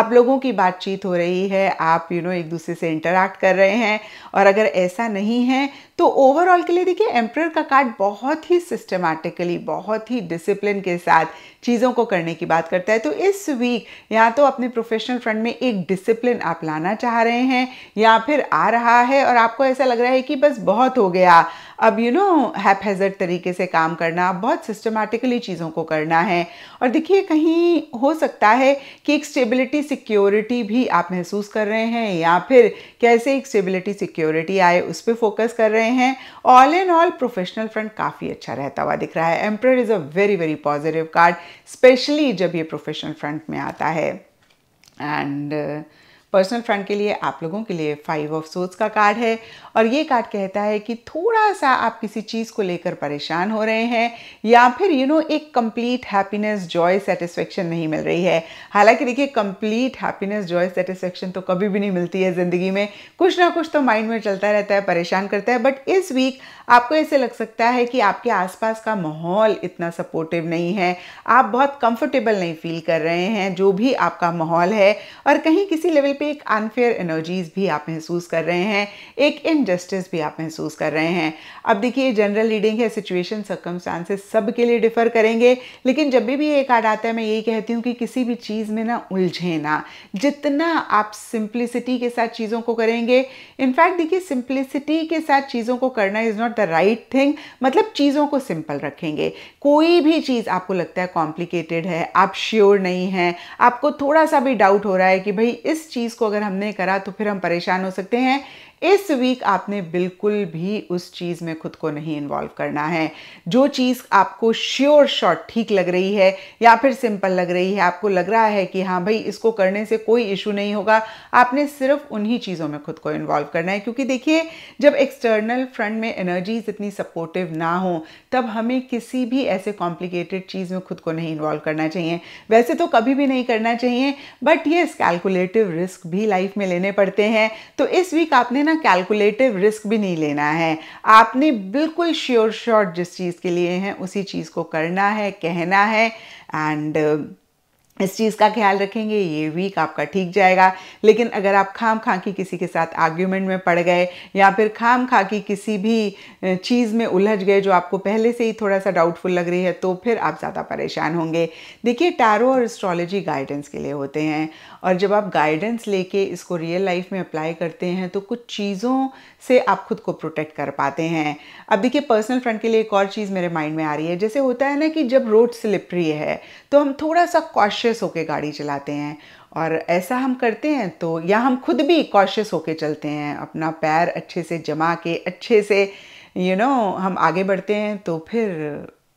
आप लोगों की बातचीत हो रही है आप यू you नो know, एक दूसरे से इंटरेक्ट कर रहे हैं और अगर ऐसा नहीं है तो ओवरऑल के लिए देखिए एम्प्रयर का कार्ड बहुत ही सिस्टमैटिकली बहुत ही डिसिप्लिन के साथ चीज़ों को करने की बात करता है तो इस वीक या तो अपने प्रोफेशनल फ्रंट में एक डिसिप्लिन आप लाना चाह रहे हैं या फिर आ रहा है और आपको ऐसा लग रहा है कि बस बहुत हो गया अब यू नो हैपहेजर तरीके से काम करना बहुत सिस्टमेटिकली चीज़ों को करना है और देखिए कहीं हो सकता है कि एक स्टेबिलिटी सिक्योरिटी भी आप महसूस कर रहे हैं या फिर कैसे एक स्टेबिलिटी सिक्योरिटी आए उस पर फोकस कर रहे हैं all and all professional front काफ़ी अच्छा रहता हुआ दिख रहा है emperor is a very very positive card specially जब ये प्रोफेशनल फ्रंट में आता है एंड uh, पर्सनल फ्रेंड के लिए आप लोगों के लिए फाइव ऑफ सोर्स का कार्ड है और ये कार्ड कहता है कि थोड़ा सा आप किसी चीज़ को लेकर परेशान हो रहे हैं या फिर यू you नो know, एक कंप्लीट हैप्पीनेस जॉय सेटिस्फेक्शन नहीं मिल रही है हालांकि देखिए कंप्लीट हैप्पीनेस जॉय सेटिस्फेक्शन तो कभी भी नहीं मिलती है ज़िंदगी में कुछ ना कुछ तो माइंड में चलता रहता है परेशान करता है बट इस वीक आपको ऐसे लग सकता है कि आपके आसपास का माहौल इतना सपोर्टिव नहीं है आप बहुत कंफर्टेबल नहीं फील कर रहे हैं जो भी आपका माहौल है और कहीं किसी लेवल पे एक अनफेयर एनर्जीज भी आप महसूस कर रहे हैं एक इनजस्टिस भी आप महसूस कर रहे हैं अब देखिए जनरल रीडिंग है सिचुएशन सर्कमस्टांसेस सब के लिए डिफर करेंगे लेकिन जब भी भी ये कार्ड आता है मैं यही कहती हूँ कि किसी भी चीज़ में ना उलझे ना जितना आप सिंप्लिसिटी के साथ चीज़ों को करेंगे इनफैक्ट देखिए सिंप्लिसिटी के साथ चीज़ों को करना is not the right thing मतलब चीज़ों को सिंपल रखेंगे कोई भी चीज़ आपको लगता है कॉम्प्लिकेटेड है आप श्योर नहीं हैं आपको थोड़ा सा भी डाउट हो रहा है कि भाई इस चीज़ चीज़ को अगर हमने करा तो फिर हम परेशान हो सकते हैं इस वीक आपने बिल्कुल भी उस चीज़ में खुद को नहीं इन्वॉल्व करना है जो चीज़ आपको श्योर शॉट ठीक लग रही है या फिर सिंपल लग रही है आपको लग रहा है कि हाँ भाई इसको करने से कोई इशू नहीं होगा आपने सिर्फ उन्हीं चीज़ों में खुद को इन्वॉल्व करना है क्योंकि देखिए जब एक्सटर्नल फ्रंट में एनर्जीज इतनी सपोर्टिव ना हो तब हमें किसी भी ऐसे कॉम्प्लिकेटेड चीज़ में खुद को नहीं इन्वॉल्व करना चाहिए वैसे तो कभी भी नहीं करना चाहिए बट ये कैलकुलेटिव रिस्क भी लाइफ में लेने पड़ते हैं तो इस वीक आपने इतना कैलकुलेटिव रिस्क भी नहीं लेना है आपने बिल्कुल श्योर श्योर जिस चीज़ के लिए हैं उसी चीज़ को करना है कहना है एंड इस चीज़ का ख्याल रखेंगे ये वीक आपका ठीक जाएगा लेकिन अगर आप खाम खा की किसी के साथ आर्ग्यूमेंट में पड़ गए या फिर खाम खा की किसी भी चीज़ में उलझ गए जो आपको पहले से ही थोड़ा सा डाउटफुल लग रही है तो फिर आप ज़्यादा परेशान होंगे देखिए टैरो और एस्ट्रोलॉजी गाइडेंस के लिए होते हैं और जब आप गाइडेंस लेके इसको रियल लाइफ में अप्लाई करते हैं तो कुछ चीज़ों से आप खुद को प्रोटेक्ट कर पाते हैं अब देखिए पर्सनल फ्रंट के लिए एक और चीज़ मेरे माइंड में आ रही है जैसे होता है ना कि जब रोड स्लिपरी है तो हम थोड़ा सा कॉशियस होकर गाड़ी चलाते हैं और ऐसा हम करते हैं तो या हम खुद भी कॉशियस होके चलते हैं अपना पैर अच्छे से जमा के अच्छे से यू you नो know, हम आगे बढ़ते हैं तो फिर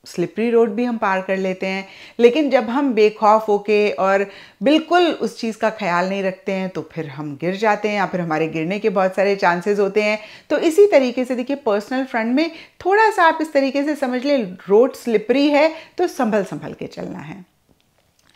स्लिपरी रोड भी हम पार कर लेते हैं लेकिन जब हम बेखौफ होके और बिल्कुल उस चीज़ का ख्याल नहीं रखते हैं तो फिर हम गिर जाते हैं या फिर हमारे गिरने के बहुत सारे चांसेस होते हैं तो इसी तरीके से देखिए पर्सनल फ्रंट में थोड़ा सा आप इस तरीके से समझ लें रोड स्लिपरी है तो संभल संभल के चलना है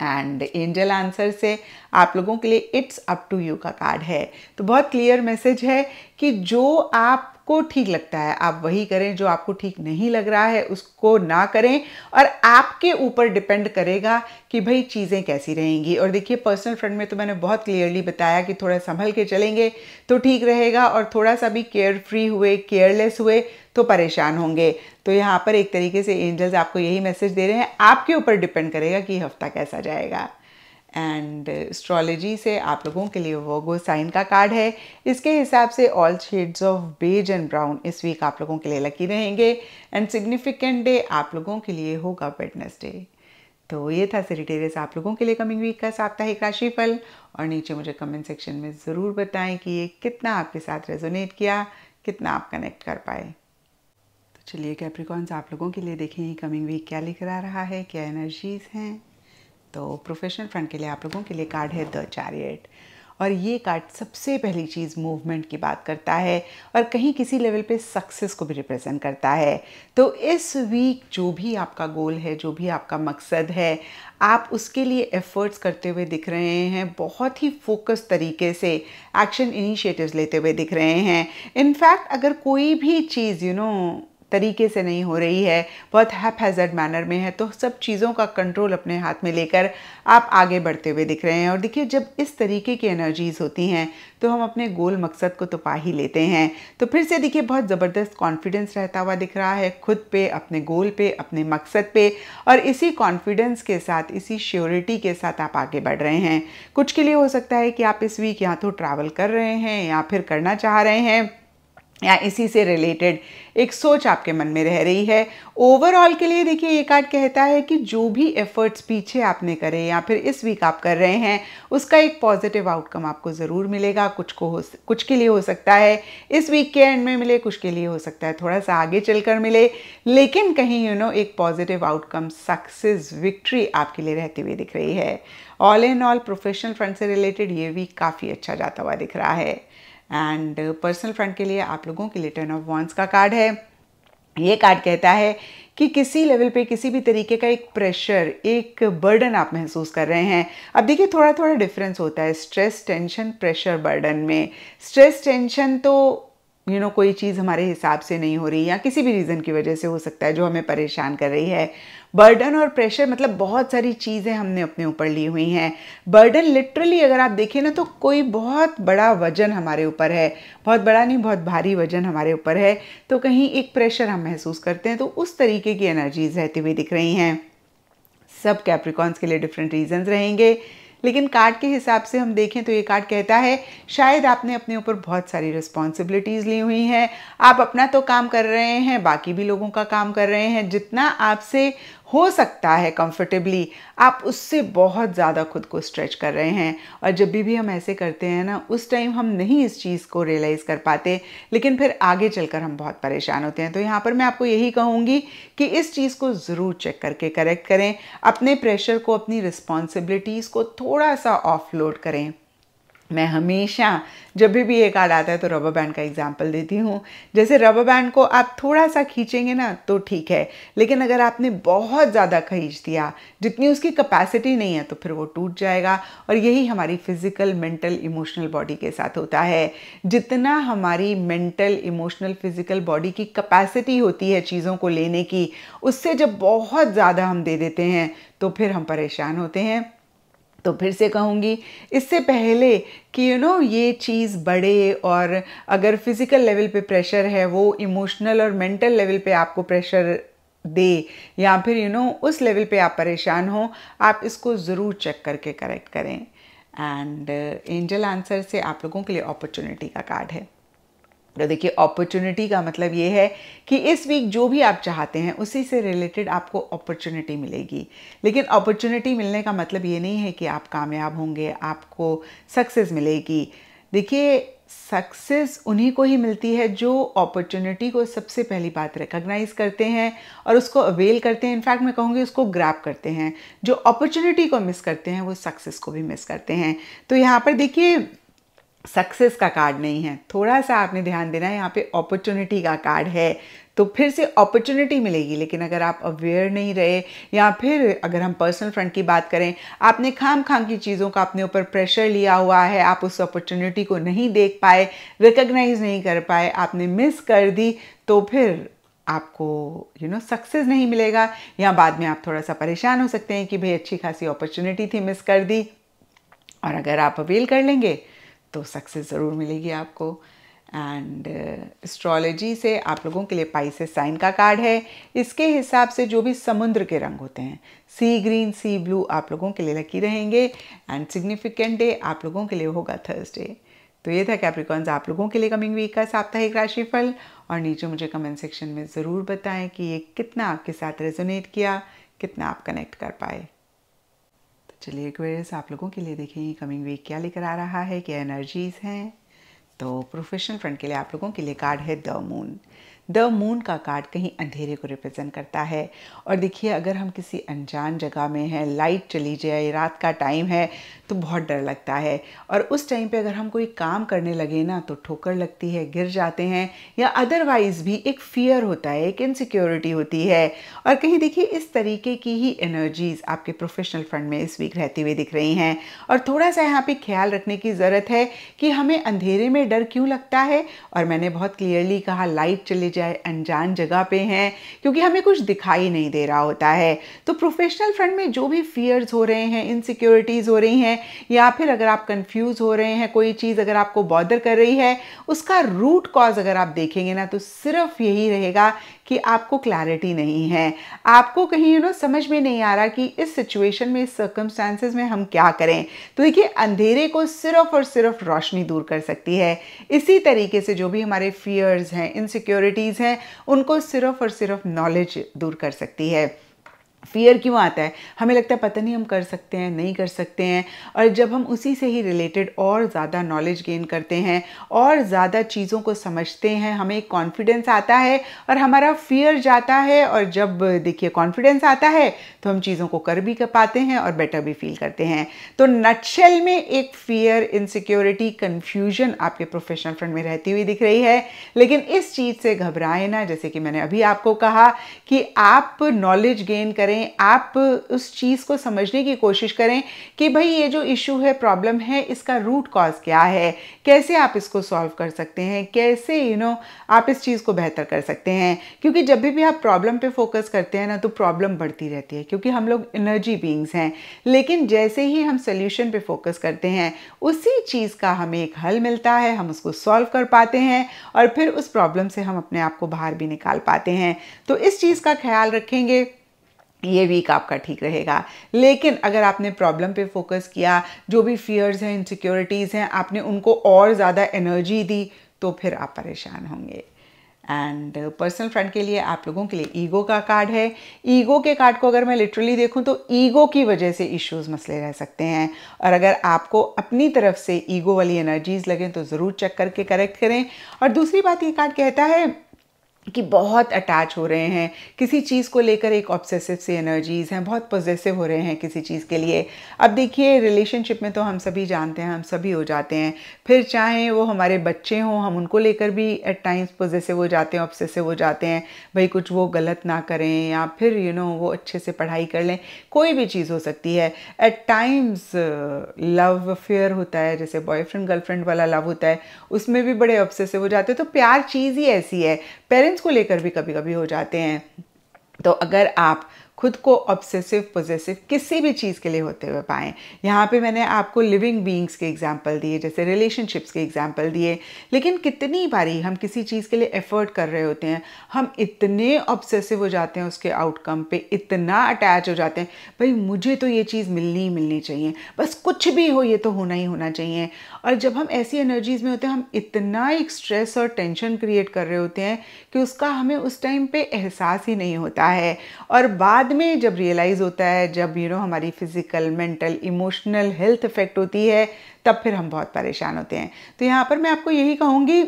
एंड एंजल आंसर से आप लोगों के लिए इट्स अप टू यू का कार्ड है तो बहुत क्लियर मैसेज है कि जो आप आपको ठीक लगता है आप वही करें जो आपको ठीक नहीं लग रहा है उसको ना करें और आपके ऊपर डिपेंड करेगा कि भाई चीज़ें कैसी रहेंगी और देखिए पर्सनल फ्रेंड में तो मैंने बहुत क्लियरली बताया कि थोड़ा संभल के चलेंगे तो ठीक रहेगा और थोड़ा सा भी केयर फ्री हुए केयरलेस हुए तो परेशान होंगे तो यहाँ पर एक तरीके से एंजल्स आपको यही मैसेज दे रहे हैं आपके ऊपर डिपेंड करेगा कि हफ्ता कैसा जाएगा एंड एस्ट्रोलॉजी से आप लोगों के लिए वर्गो साइन का कार्ड है इसके हिसाब से all shades of beige and brown इस वीक आप लोगों के लिए लकी रहेंगे एंड सिग्निफिकेंट डे आप लोगों के लिए होगा डे तो ये था सेरिटेरियस आप लोगों के लिए कमिंग वीक का साप्ताहिक राशिफल और नीचे मुझे कमेंट सेक्शन में ज़रूर बताएं कि ये कितना आपके साथ रेजोनेट किया कितना आप कनेक्ट कर पाए तो चलिए कैप्रिकॉन्स आप लोगों के लिए देखें कमिंग वीक क्या लिख रहा है क्या एनर्जीज हैं तो प्रोफेशनल फ्रंट के लिए आप लोगों के लिए कार्ड है द चैरियट और ये कार्ड सबसे पहली चीज़ मूवमेंट की बात करता है और कहीं किसी लेवल पे सक्सेस को भी रिप्रेजेंट करता है तो इस वीक जो भी आपका गोल है जो भी आपका मकसद है आप उसके लिए एफ़र्ट्स करते हुए दिख रहे हैं बहुत ही फोकस तरीके से एक्शन इनिशिएटिव्स लेते हुए दिख रहे हैं इनफैक्ट अगर कोई भी चीज़ यू you नो know, तरीके से नहीं हो रही है बहुत हैप हैजर्ड मैनर में है तो सब चीज़ों का कंट्रोल अपने हाथ में लेकर आप आगे बढ़ते हुए दिख रहे हैं और देखिए जब इस तरीके की एनर्जीज़ होती हैं तो हम अपने गोल मकसद को तो पा ही लेते हैं तो फिर से देखिए बहुत ज़बरदस्त कॉन्फिडेंस रहता हुआ दिख रहा है खुद पे अपने गोल पे अपने मकसद पे और इसी कॉन्फिडेंस के साथ इसी श्योरिटी के साथ आप आगे बढ़ रहे हैं कुछ के लिए हो सकता है कि आप इस वीक या तो ट्रैवल कर रहे हैं या फिर करना चाह रहे हैं या इसी से रिलेटेड एक सोच आपके मन में रह रही है ओवरऑल के लिए देखिए ये कार्ड कहता है कि जो भी एफर्ट्स पीछे आपने करे या फिर इस वीक आप कर रहे हैं उसका एक पॉजिटिव आउटकम आपको ज़रूर मिलेगा कुछ को हो कुछ के लिए हो सकता है इस वीक के एंड में मिले कुछ के लिए हो सकता है थोड़ा सा आगे चलकर मिले लेकिन कहीं यू you नो know, एक पॉजिटिव आउटकम सक्सेस विक्ट्री आपके लिए रहती हुई दिख रही है all in all professional front से रिलेटेड ये वीक काफ़ी अच्छा जाता हुआ दिख रहा है एंड पर्सनल फ्रेंड के लिए आप लोगों के लिए टर्न ऑफ वॉन्स का कार्ड है ये कार्ड कहता है कि किसी लेवल पे किसी भी तरीके का एक प्रेशर एक बर्डन आप महसूस कर रहे हैं अब देखिए थोड़ा थोड़ा डिफरेंस होता है स्ट्रेस टेंशन प्रेशर बर्डन में स्ट्रेस टेंशन तो यू you नो know, कोई चीज़ हमारे हिसाब से नहीं हो रही या किसी भी रीज़न की वजह से हो सकता है जो हमें परेशान कर रही है बर्डन और प्रेशर मतलब बहुत सारी चीज़ें हमने अपने ऊपर ली हुई हैं बर्डन लिटरली अगर आप देखें ना तो कोई बहुत बड़ा वजन हमारे ऊपर है बहुत बड़ा नहीं बहुत भारी वजन हमारे ऊपर है तो कहीं एक प्रेशर हम महसूस करते हैं तो उस तरीके की एनर्जीज रहती हुई दिख रही हैं सब कैप्रिकॉन्स के लिए डिफरेंट रीजन रहेंगे लेकिन कार्ड के हिसाब से हम देखें तो ये कार्ड कहता है शायद आपने अपने ऊपर बहुत सारी रिस्पॉन्सिबिलिटीज़ ली हुई हैं आप अपना तो काम कर रहे हैं बाकी भी लोगों का काम कर रहे हैं जितना आपसे हो सकता है कंफर्टेबली आप उससे बहुत ज़्यादा खुद को स्ट्रेच कर रहे हैं और जब भी भी हम ऐसे करते हैं ना उस टाइम हम नहीं इस चीज़ को रियलाइज़ कर पाते लेकिन फिर आगे चलकर हम बहुत परेशान होते हैं तो यहाँ पर मैं आपको यही कहूँगी कि इस चीज़ को ज़रूर चेक करके करेक्ट करें अपने प्रेशर को अपनी रिस्पॉन्सिबिलिटीज़ को थोड़ा सा ऑफ करें मैं हमेशा जब भी ये कार्ड आता है तो रबर बैंड का एग्जाम्पल देती हूँ जैसे रबर बैंड को आप थोड़ा सा खींचेंगे ना तो ठीक है लेकिन अगर आपने बहुत ज़्यादा खींच दिया जितनी उसकी कैपेसिटी नहीं है तो फिर वो टूट जाएगा और यही हमारी फिज़िकल मेंटल इमोशनल बॉडी के साथ होता है जितना हमारी मेंटल इमोशनल फिज़िकल बॉडी की कैपेसिटी होती है चीज़ों को लेने की उससे जब बहुत ज़्यादा हम दे देते हैं तो फिर हम परेशान होते हैं तो फिर से कहूँगी इससे पहले कि यू you नो know, ये चीज़ बढ़े और अगर फिज़िकल लेवल पे प्रेशर है वो इमोशनल और मेंटल लेवल पे आपको प्रेशर दे या फिर यू you नो know, उस लेवल पे आप परेशान हो आप इसको ज़रूर चेक करके करेक्ट करें एंड एंजल आंसर से आप लोगों के लिए अपॉर्चुनिटी का कार्ड है तो देखिए अपॉर्चुनिटी का मतलब ये है कि इस वीक जो भी आप चाहते हैं उसी से रिलेटेड आपको अपॉर्चुनिटी मिलेगी लेकिन अपॉर्चुनिटी मिलने का मतलब ये नहीं है कि आप कामयाब होंगे आपको सक्सेस मिलेगी देखिए सक्सेस उन्हीं को ही मिलती है जो अपॉर्चुनिटी को सबसे पहली बात रिकग्नाइज करते हैं और उसको अवेल करते हैं इनफैक्ट मैं कहूँगी उसको ग्रैप करते हैं जो अपॉर्चुनिटी को मिस करते हैं वो सक्सेस को भी मिस करते हैं तो यहाँ पर देखिए सक्सेस का कार्ड नहीं है थोड़ा सा आपने ध्यान देना है यहाँ पे अपॉर्चुनिटी का कार्ड है तो फिर से अपॉर्चुनिटी मिलेगी लेकिन अगर आप अवेयर नहीं रहे या फिर अगर हम पर्सनल फ्रंट की बात करें आपने खाम खाम की चीज़ों का अपने ऊपर प्रेशर लिया हुआ है आप उस अपॉर्चुनिटी को नहीं देख पाए रिकग्नाइज नहीं कर पाए आपने मिस कर दी तो फिर आपको यू नो सक्सेस नहीं मिलेगा या बाद में आप थोड़ा सा परेशान हो सकते हैं कि भाई अच्छी खासी अपॉर्चुनिटी थी मिस कर दी और अगर आप अवेल कर लेंगे तो सक्सेस ज़रूर मिलेगी आपको एंड एस्ट्रोलॉजी uh, से आप लोगों के लिए से साइन का कार्ड है इसके हिसाब से जो भी समुद्र के रंग होते हैं सी ग्रीन सी ब्लू आप लोगों के लिए लकी रहेंगे एंड सिग्निफिकेंट डे आप लोगों के लिए होगा थर्सडे तो ये था कैप्रिकॉन्स आप लोगों के लिए कमिंग वीक का साप्ताहिक राशिफल और नीचे मुझे कमेंट सेक्शन में ज़रूर बताएं कि ये कितना आपके साथ रेजोनेट किया कितना आप कनेक्ट कर पाए चलिए एक्वेरियस आप लोगों के लिए देखें कमिंग वीक क्या लेकर आ रहा है क्या एनर्जीज हैं तो प्रोफेशनल फ्रंट के लिए आप लोगों के लिए कार्ड है द मून द मून का कार्ड कहीं अंधेरे को रिप्रेजेंट करता है और देखिए अगर हम किसी अनजान जगह में हैं लाइट चली जाए रात का टाइम है तो बहुत डर लगता है और उस टाइम पे अगर हम कोई काम करने लगे ना तो ठोकर लगती है गिर जाते हैं या अदरवाइज़ भी एक फियर होता है एक इनसिक्योरिटी होती है और कहीं देखिए इस तरीके की ही एनर्जीज़ आपके प्रोफेशनल फंड में इस वीक रहती हुई दिख रही हैं और थोड़ा सा यहाँ पे ख्याल रखने की ज़रूरत है कि हमें अंधेरे में डर क्यों लगता है और मैंने बहुत क्लियरली कहा लाइट चली अनजान जगह पे हैं क्योंकि हमें कुछ दिखाई नहीं दे रहा होता है तो प्रोफेशनल फ्रंट में जो भी फियर्स हो रहे हैं इनसिक्योरिटीज़ हो रही हैं या फिर अगर आप कंफ्यूज हो रहे हैं कोई चीज़ अगर आपको बॉदर कर रही है उसका रूट कॉज अगर आप देखेंगे ना तो सिर्फ यही रहेगा कि आपको क्लैरिटी नहीं है आपको कहीं यू नो समझ में नहीं आ रहा कि इस सिचुएशन में इस में हम क्या करें तो देखिए अंधेरे को सिर्फ और सिर्फ रोशनी दूर कर सकती है इसी तरीके से जो भी हमारे फियर्स हैं इनसिक्योरिटीज़ हैं उनको सिर्फ और सिर्फ नॉलेज दूर कर सकती है फियर क्यों आता है हमें लगता है पता नहीं हम कर सकते हैं नहीं कर सकते हैं और जब हम उसी से ही रिलेटेड और ज़्यादा नॉलेज गेन करते हैं और ज़्यादा चीज़ों को समझते हैं हमें कॉन्फिडेंस आता है और हमारा फियर जाता है और जब देखिए कॉन्फिडेंस आता है तो हम चीज़ों को कर भी कर पाते हैं और बेटर भी फील करते हैं तो नक्शल में एक फियर इनसिक्योरिटी कन्फ्यूजन आपके प्रोफेशनल फ्रंट में रहती हुई दिख रही है लेकिन इस चीज़ से घबराए ना जैसे कि मैंने अभी आपको कहा कि आप नॉलेज गेन कर करें आप उस चीज़ को समझने की कोशिश करें कि भाई ये जो इशू है प्रॉब्लम है इसका रूट कॉज क्या है कैसे आप इसको सॉल्व कर सकते हैं कैसे यू you नो know, आप इस चीज़ को बेहतर कर सकते हैं क्योंकि जब भी भी आप प्रॉब्लम पे फोकस करते हैं ना तो प्रॉब्लम बढ़ती रहती है क्योंकि हम लोग एनर्जी बींग्स हैं लेकिन जैसे ही हम सोल्यूशन पर फोकस करते हैं उसी चीज़ का हमें एक हल मिलता है हम उसको सॉल्व कर पाते हैं और फिर उस प्रॉब्लम से हम अपने आप को बाहर भी निकाल पाते हैं तो इस चीज़ का ख्याल रखेंगे ये वीक आपका ठीक रहेगा लेकिन अगर आपने प्रॉब्लम पे फोकस किया जो भी फियर्स हैं इनसिक्योरिटीज़ हैं आपने उनको और ज़्यादा एनर्जी दी तो फिर आप परेशान होंगे एंड पर्सनल फ्रेंड के लिए आप लोगों के लिए ईगो का कार्ड है ईगो के कार्ड को अगर मैं लिटरली देखूं तो ईगो की वजह से इश्यूज मसले रह सकते हैं और अगर आपको अपनी तरफ से ईगो वाली एनर्जीज लगें तो ज़रूर चेक करके करेक्ट करें और दूसरी बात ये कार्ड कहता है कि बहुत अटैच हो रहे हैं किसी चीज़ को लेकर एक ऑब्सेसिव सी एनर्जीज़ हैं बहुत पॉजिटिव हो रहे हैं किसी चीज़ के लिए अब देखिए रिलेशनशिप में तो हम सभी जानते हैं हम सभी हो जाते हैं फिर चाहे वो हमारे बच्चे हों हम उनको लेकर भी एट टाइम्स पॉजिटिव हो जाते हैं ऑब्सेसिव हो जाते हैं भाई कुछ वो गलत ना करें या फिर यू you नो know, वो अच्छे से पढ़ाई कर लें कोई भी चीज़ हो सकती है एट टाइम्स लव अफेयर होता है जैसे बॉयफ्रेंड गर्लफ्रेंड वाला लव होता है उसमें भी बड़े ऑब्सेसिव हो जाते हैं तो प्यार चीज़ ही ऐसी है पेरेंट्स को लेकर भी कभी कभी हो जाते हैं तो अगर आप खुद को ऑब्सेसिव पोजेसिव किसी भी चीज़ के लिए होते हुए पाएँ यहाँ पे मैंने आपको लिविंग बींग्स के एग्जाम्पल दिए जैसे रिलेशनशिप्स के एग्जाम्पल दिए लेकिन कितनी बारी हम किसी चीज़ के लिए एफर्ट कर रहे होते हैं हम इतने ऑब्सेसिव हो जाते हैं उसके आउटकम पे इतना अटैच हो जाते हैं भाई मुझे तो ये चीज़ मिलनी ही मिलनी चाहिए बस कुछ भी हो ये तो होना ही होना चाहिए और जब हम ऐसी एनर्जीज़ में होते हैं हम इतना एक स्ट्रेस और टेंशन क्रिएट कर रहे होते हैं कि उसका हमें उस टाइम पे एहसास ही नहीं होता है और बाद में जब रियलाइज़ होता है जब यू नो हमारी physical mental emotional health affect होती है तब फिर हम बहुत परेशान होते हैं तो यहाँ पर मैं आपको यही कहूँगी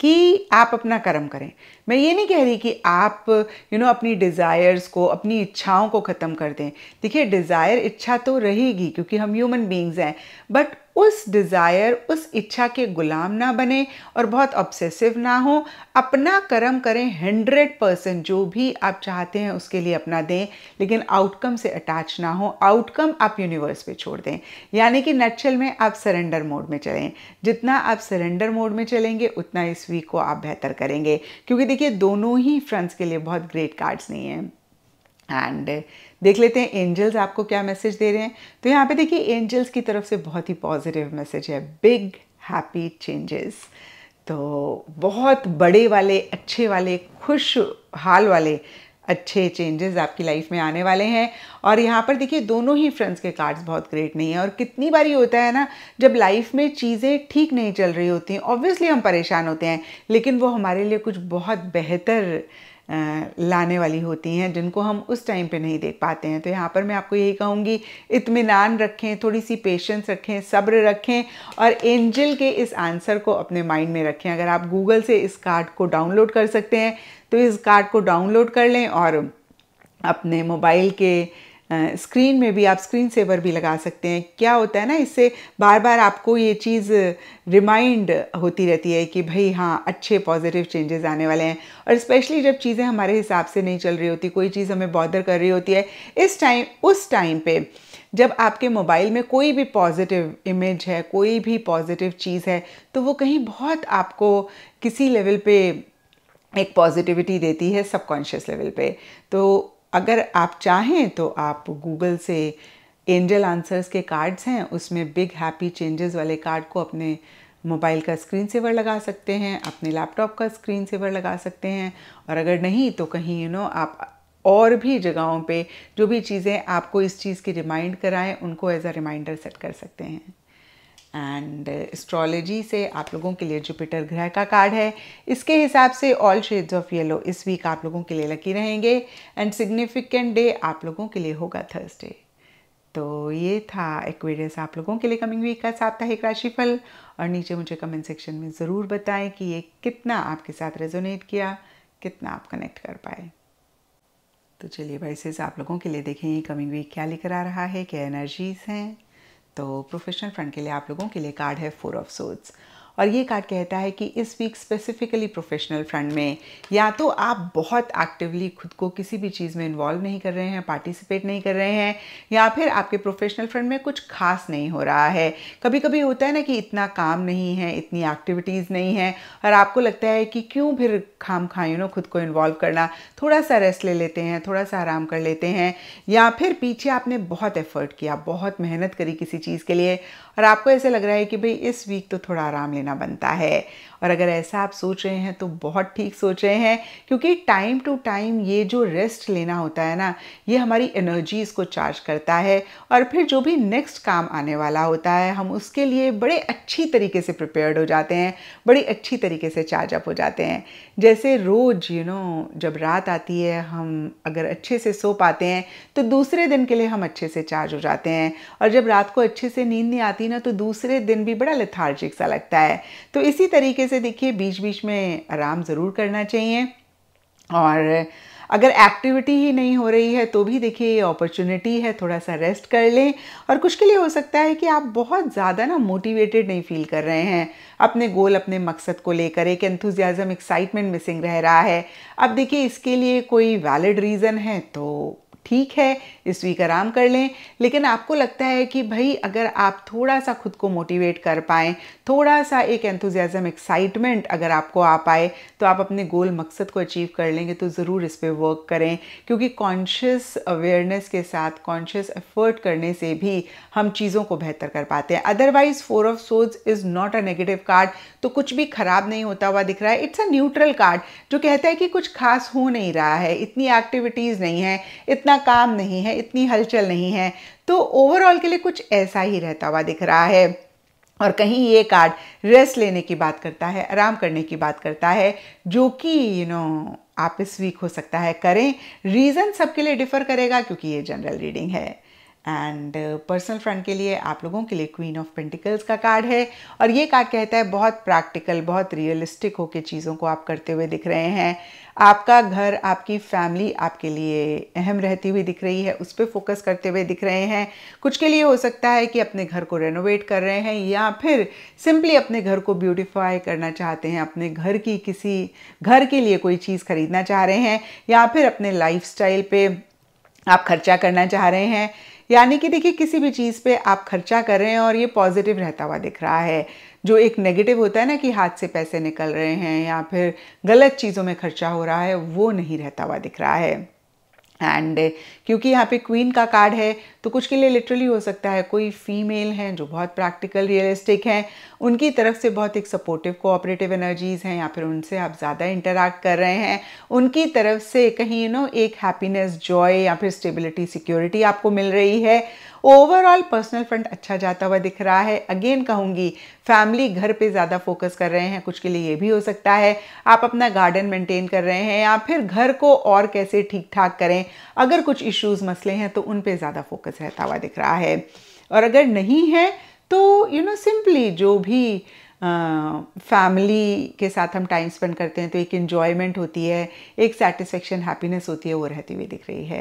कि आप अपना कर्म करें मैं ये नहीं कह रही कि आप यू you नो know, अपनी डिज़ायर्स को अपनी इच्छाओं को ख़त्म कर दें देखिए डिज़ायर इच्छा तो रहेगी क्योंकि हम ह्यूमन बींग्स हैं बट उस डिज़ायर उस इच्छा के गुलाम ना बने और बहुत ऑब्सेसिव ना हो अपना कर्म करें हंड्रेड परसेंट जो भी आप चाहते हैं उसके लिए अपना दें लेकिन आउटकम से अटैच ना हो आउटकम आप यूनिवर्स पे छोड़ दें यानी कि नेचुरल में आप सरेंडर मोड में चलें जितना आप सरेंडर मोड में चलेंगे उतना इस वीक को आप बेहतर करेंगे क्योंकि देखिए दोनों ही फ्रेंड्स के लिए बहुत ग्रेट कार्ड्स नहीं हैं एंड देख लेते हैं एंजल्स आपको क्या मैसेज दे रहे हैं तो यहाँ पे देखिए एंजल्स की तरफ से बहुत ही पॉजिटिव मैसेज है बिग हैप्पी चेंजेस तो बहुत बड़े वाले अच्छे वाले खुश हाल वाले अच्छे चेंजेस आपकी लाइफ में आने वाले हैं और यहाँ पर देखिए दोनों ही फ्रेंड्स के कार्ड्स बहुत ग्रेट नहीं हैं और कितनी बारी होता है ना जब लाइफ में चीज़ें ठीक नहीं चल रही होती हैं ऑब्वियसली हम परेशान होते हैं लेकिन वो हमारे लिए कुछ बहुत बेहतर लाने वाली होती हैं जिनको हम उस टाइम पे नहीं देख पाते हैं तो यहाँ पर मैं आपको यही कहूँगी इतमान रखें थोड़ी सी पेशेंस रखें सब्र रखें और एंजल के इस आंसर को अपने माइंड में रखें अगर आप गूगल से इस कार्ड को डाउनलोड कर सकते हैं तो इस कार्ड को डाउनलोड कर लें और अपने मोबाइल के स्क्रीन में भी आप स्क्रीन सेवर भी लगा सकते हैं क्या होता है ना इससे बार बार आपको ये चीज़ रिमाइंड होती रहती है कि भाई हाँ अच्छे पॉजिटिव चेंजेस आने वाले हैं और स्पेशली जब चीज़ें हमारे हिसाब से नहीं चल रही होती कोई चीज़ हमें बॉदर कर रही होती है इस टाइम उस टाइम पे जब आपके मोबाइल में कोई भी पॉजिटिव इमेज है कोई भी पॉजिटिव चीज़ है तो वो कहीं बहुत आपको किसी लेवल पे एक पॉजिटिविटी देती है सबकॉन्शियस लेवल पे तो अगर आप चाहें तो आप गूगल से एंजल आंसर्स के कार्ड्स हैं उसमें बिग हैप्पी चेंजेस वाले कार्ड को अपने मोबाइल का स्क्रीन सेवर लगा सकते हैं अपने लैपटॉप का स्क्रीन सेवर लगा सकते हैं और अगर नहीं तो कहीं यू you नो know, आप और भी जगहों पे जो भी चीज़ें आपको इस चीज़ की रिमाइंड कराएं उनको एज अ रिमाइंडर सेट कर सकते हैं एंड एस्ट्रोलॉजी uh, से आप लोगों के लिए जुपिटर ग्रह का कार्ड है इसके हिसाब से ऑल शेड्स ऑफ येलो इस वीक आप लोगों के लिए लकी रहेंगे एंड सिग्निफिकेंट डे आप लोगों के लिए होगा थर्सडे तो ये था एक्वेरियस आप लोगों के लिए कमिंग वीक का साप्ताहिक राशिफल और नीचे मुझे कमेंट सेक्शन में ज़रूर बताएं कि ये कितना आपके साथ रेजोनेट किया कितना आप कनेक्ट कर पाए तो चलिए वाइसेस आप लोगों के लिए देखें ये कमिंग वीक क्या लेकर आ रहा है क्या एनर्जीज़ हैं तो प्रोफेशनल फ्रंट के लिए आप लोगों के लिए कार्ड है फोर ऑफ सोट्स और ये कार्ड कहता है कि इस वीक स्पेसिफिकली प्रोफेशनल फ्रंट में या तो आप बहुत एक्टिवली खुद को किसी भी चीज़ में इन्वॉल्व नहीं कर रहे हैं पार्टिसिपेट नहीं कर रहे हैं या फिर आपके प्रोफेशनल फ्रंट में कुछ खास नहीं हो रहा है कभी कभी होता है ना कि इतना काम नहीं है इतनी एक्टिविटीज़ नहीं है और आपको लगता है कि क्यों फिर खाम खा यू नो खुद को इन्वॉल्व करना थोड़ा सा रेस्ट ले लेते हैं थोड़ा सा आराम कर लेते हैं या फिर पीछे आपने बहुत एफर्ट किया बहुत मेहनत करी किसी चीज़ के लिए और आपको ऐसे लग रहा है कि भाई इस वीक तो थोड़ा आराम लेना बनता है और अगर ऐसा आप सोच रहे हैं तो बहुत ठीक सोच रहे हैं क्योंकि टाइम टू टाइम ये जो रेस्ट लेना होता है ना ये हमारी एनर्जीज़ को चार्ज करता है और फिर जो भी नेक्स्ट काम आने वाला होता है हम उसके लिए बड़े अच्छी तरीके से प्रिपेयर्ड हो जाते हैं बड़ी अच्छी तरीके से चार्जअप हो जाते हैं जैसे रोज यू नो जब रात आती है हम अगर अच्छे से सो पाते हैं तो दूसरे दिन के लिए हम अच्छे से चार्ज हो जाते हैं और जब रात को अच्छे से नींद नहीं आती ना तो दूसरे दिन भी बड़ा लिथार्जिक सा लगता है तो इसी तरीके से देखिए बीच बीच में आराम ज़रूर करना चाहिए और अगर एक्टिविटी ही नहीं हो रही है तो भी देखिए ये अपॉर्चुनिटी है थोड़ा सा रेस्ट कर लें और कुछ के लिए हो सकता है कि आप बहुत ज़्यादा ना मोटिवेटेड नहीं फील कर रहे हैं अपने गोल अपने मकसद को लेकर एक एंथुजियाज़म एक्साइटमेंट मिसिंग रह रहा है अब देखिए इसके लिए कोई वैलिड रीज़न है तो ठीक है इस आराम कर लें लेकिन आपको लगता है कि भाई अगर आप थोड़ा सा खुद को मोटिवेट कर पाए थोड़ा सा एक एंथुजियाज़म एक्साइटमेंट अगर आपको आ पाए तो आप अपने गोल मकसद को अचीव कर लेंगे तो ज़रूर इस पर वर्क करें क्योंकि कॉन्शियस अवेयरनेस के साथ कॉन्शियस एफर्ट करने से भी हम चीज़ों को बेहतर कर पाते हैं अदरवाइज फोर ऑफ सोज is not a negative card तो कुछ भी ख़राब नहीं होता हुआ दिख रहा है इट्स अ न्यूट्रल कार्ड जो कहता है कि कुछ खास हो नहीं रहा है इतनी एक्टिविटीज़ नहीं है इतना इतना काम नहीं है इतनी हलचल नहीं है तो ओवरऑल के लिए कुछ ऐसा ही रहता हुआ दिख रहा है और कहीं ये कार्ड रेस्ट लेने की बात करता है आराम करने की बात करता है जो कि यू नो आप इस वीक हो सकता है करें रीज़न सबके लिए डिफ़र करेगा क्योंकि ये जनरल रीडिंग है एंड पर्सनल फ्रेंड के लिए आप लोगों के लिए क्वीन ऑफ पेंटिकल्स का कार्ड है और ये कार्ड कहता है बहुत प्रैक्टिकल बहुत रियलिस्टिक होकर चीज़ों को आप करते हुए दिख रहे हैं आपका घर आपकी फैमिली आपके लिए अहम रहती हुई दिख रही है उस पर फोकस करते हुए दिख रहे हैं कुछ के लिए हो सकता है कि अपने घर को रेनोवेट कर रहे हैं या फिर सिंपली अपने घर को ब्यूटिफाई करना चाहते हैं अपने घर की किसी घर के लिए कोई चीज़ खरीदना चाह रहे हैं या फिर अपने लाइफ स्टाइल आप खर्चा करना चाह रहे हैं यानी कि देखिए किसी भी चीज़ पे आप खर्चा कर रहे हैं और ये पॉजिटिव रहता हुआ दिख रहा है जो एक नेगेटिव होता है ना कि हाथ से पैसे निकल रहे हैं या फिर गलत चीज़ों में खर्चा हो रहा है वो नहीं रहता हुआ दिख रहा है एंड क्योंकि यहाँ पे क्वीन का कार्ड है तो कुछ के लिए लिटरली हो सकता है कोई फीमेल हैं जो बहुत प्रैक्टिकल रियलिस्टिक हैं उनकी तरफ से बहुत एक सपोर्टिव कोऑपरेटिव एनर्जीज़ हैं या फिर उनसे आप ज़्यादा इंटरेक्ट कर रहे हैं उनकी तरफ से कहीं यू नो एक हैप्पीनेस जॉय या फिर स्टेबिलिटी सिक्योरिटी आपको मिल रही है ओवरऑल पर्सनल फ्रंट अच्छा जाता हुआ दिख रहा है अगेन कहूँगी फैमिली घर पे ज़्यादा फोकस कर रहे हैं कुछ के लिए ये भी हो सकता है आप अपना गार्डन मेंटेन कर रहे हैं या फिर घर को और कैसे ठीक ठाक करें अगर कुछ इश्यूज़ मसले हैं तो उन पर ज़्यादा फोकस रहता हुआ दिख रहा है और अगर नहीं है तो यू नो सिंपली जो भी फैमिली uh, के साथ हम टाइम स्पेंड करते हैं तो एक इन्जॉयमेंट होती है एक सेटिस्फेक्शन हैप्पीनेस होती है वो रहती हुई दिख रही है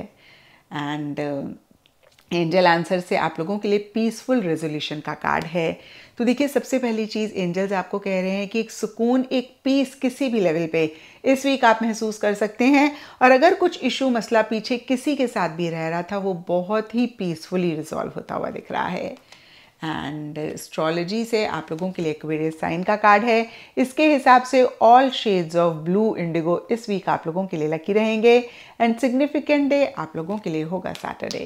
एंड एंजल आंसर से आप लोगों के लिए पीसफुल रेजोल्यूशन का कार्ड है तो देखिए सबसे पहली चीज़ एंजल्स आपको कह रहे हैं कि एक सुकून एक पीस किसी भी लेवल पे इस वीक आप महसूस कर सकते हैं और अगर कुछ इशू मसला पीछे किसी के साथ भी रह रहा था वो बहुत ही पीसफुली रिजॉल्व होता हुआ दिख रहा है एंड एस्ट्रोलॉजी से आप लोगों के लिए एक्वेरियस साइन का कार्ड है इसके हिसाब से all shades of blue indigo इस वीक आप लोगों के लिए लकी रहेंगे एंड सिग्निफिकेंट डे आप लोगों के लिए होगा सैटरडे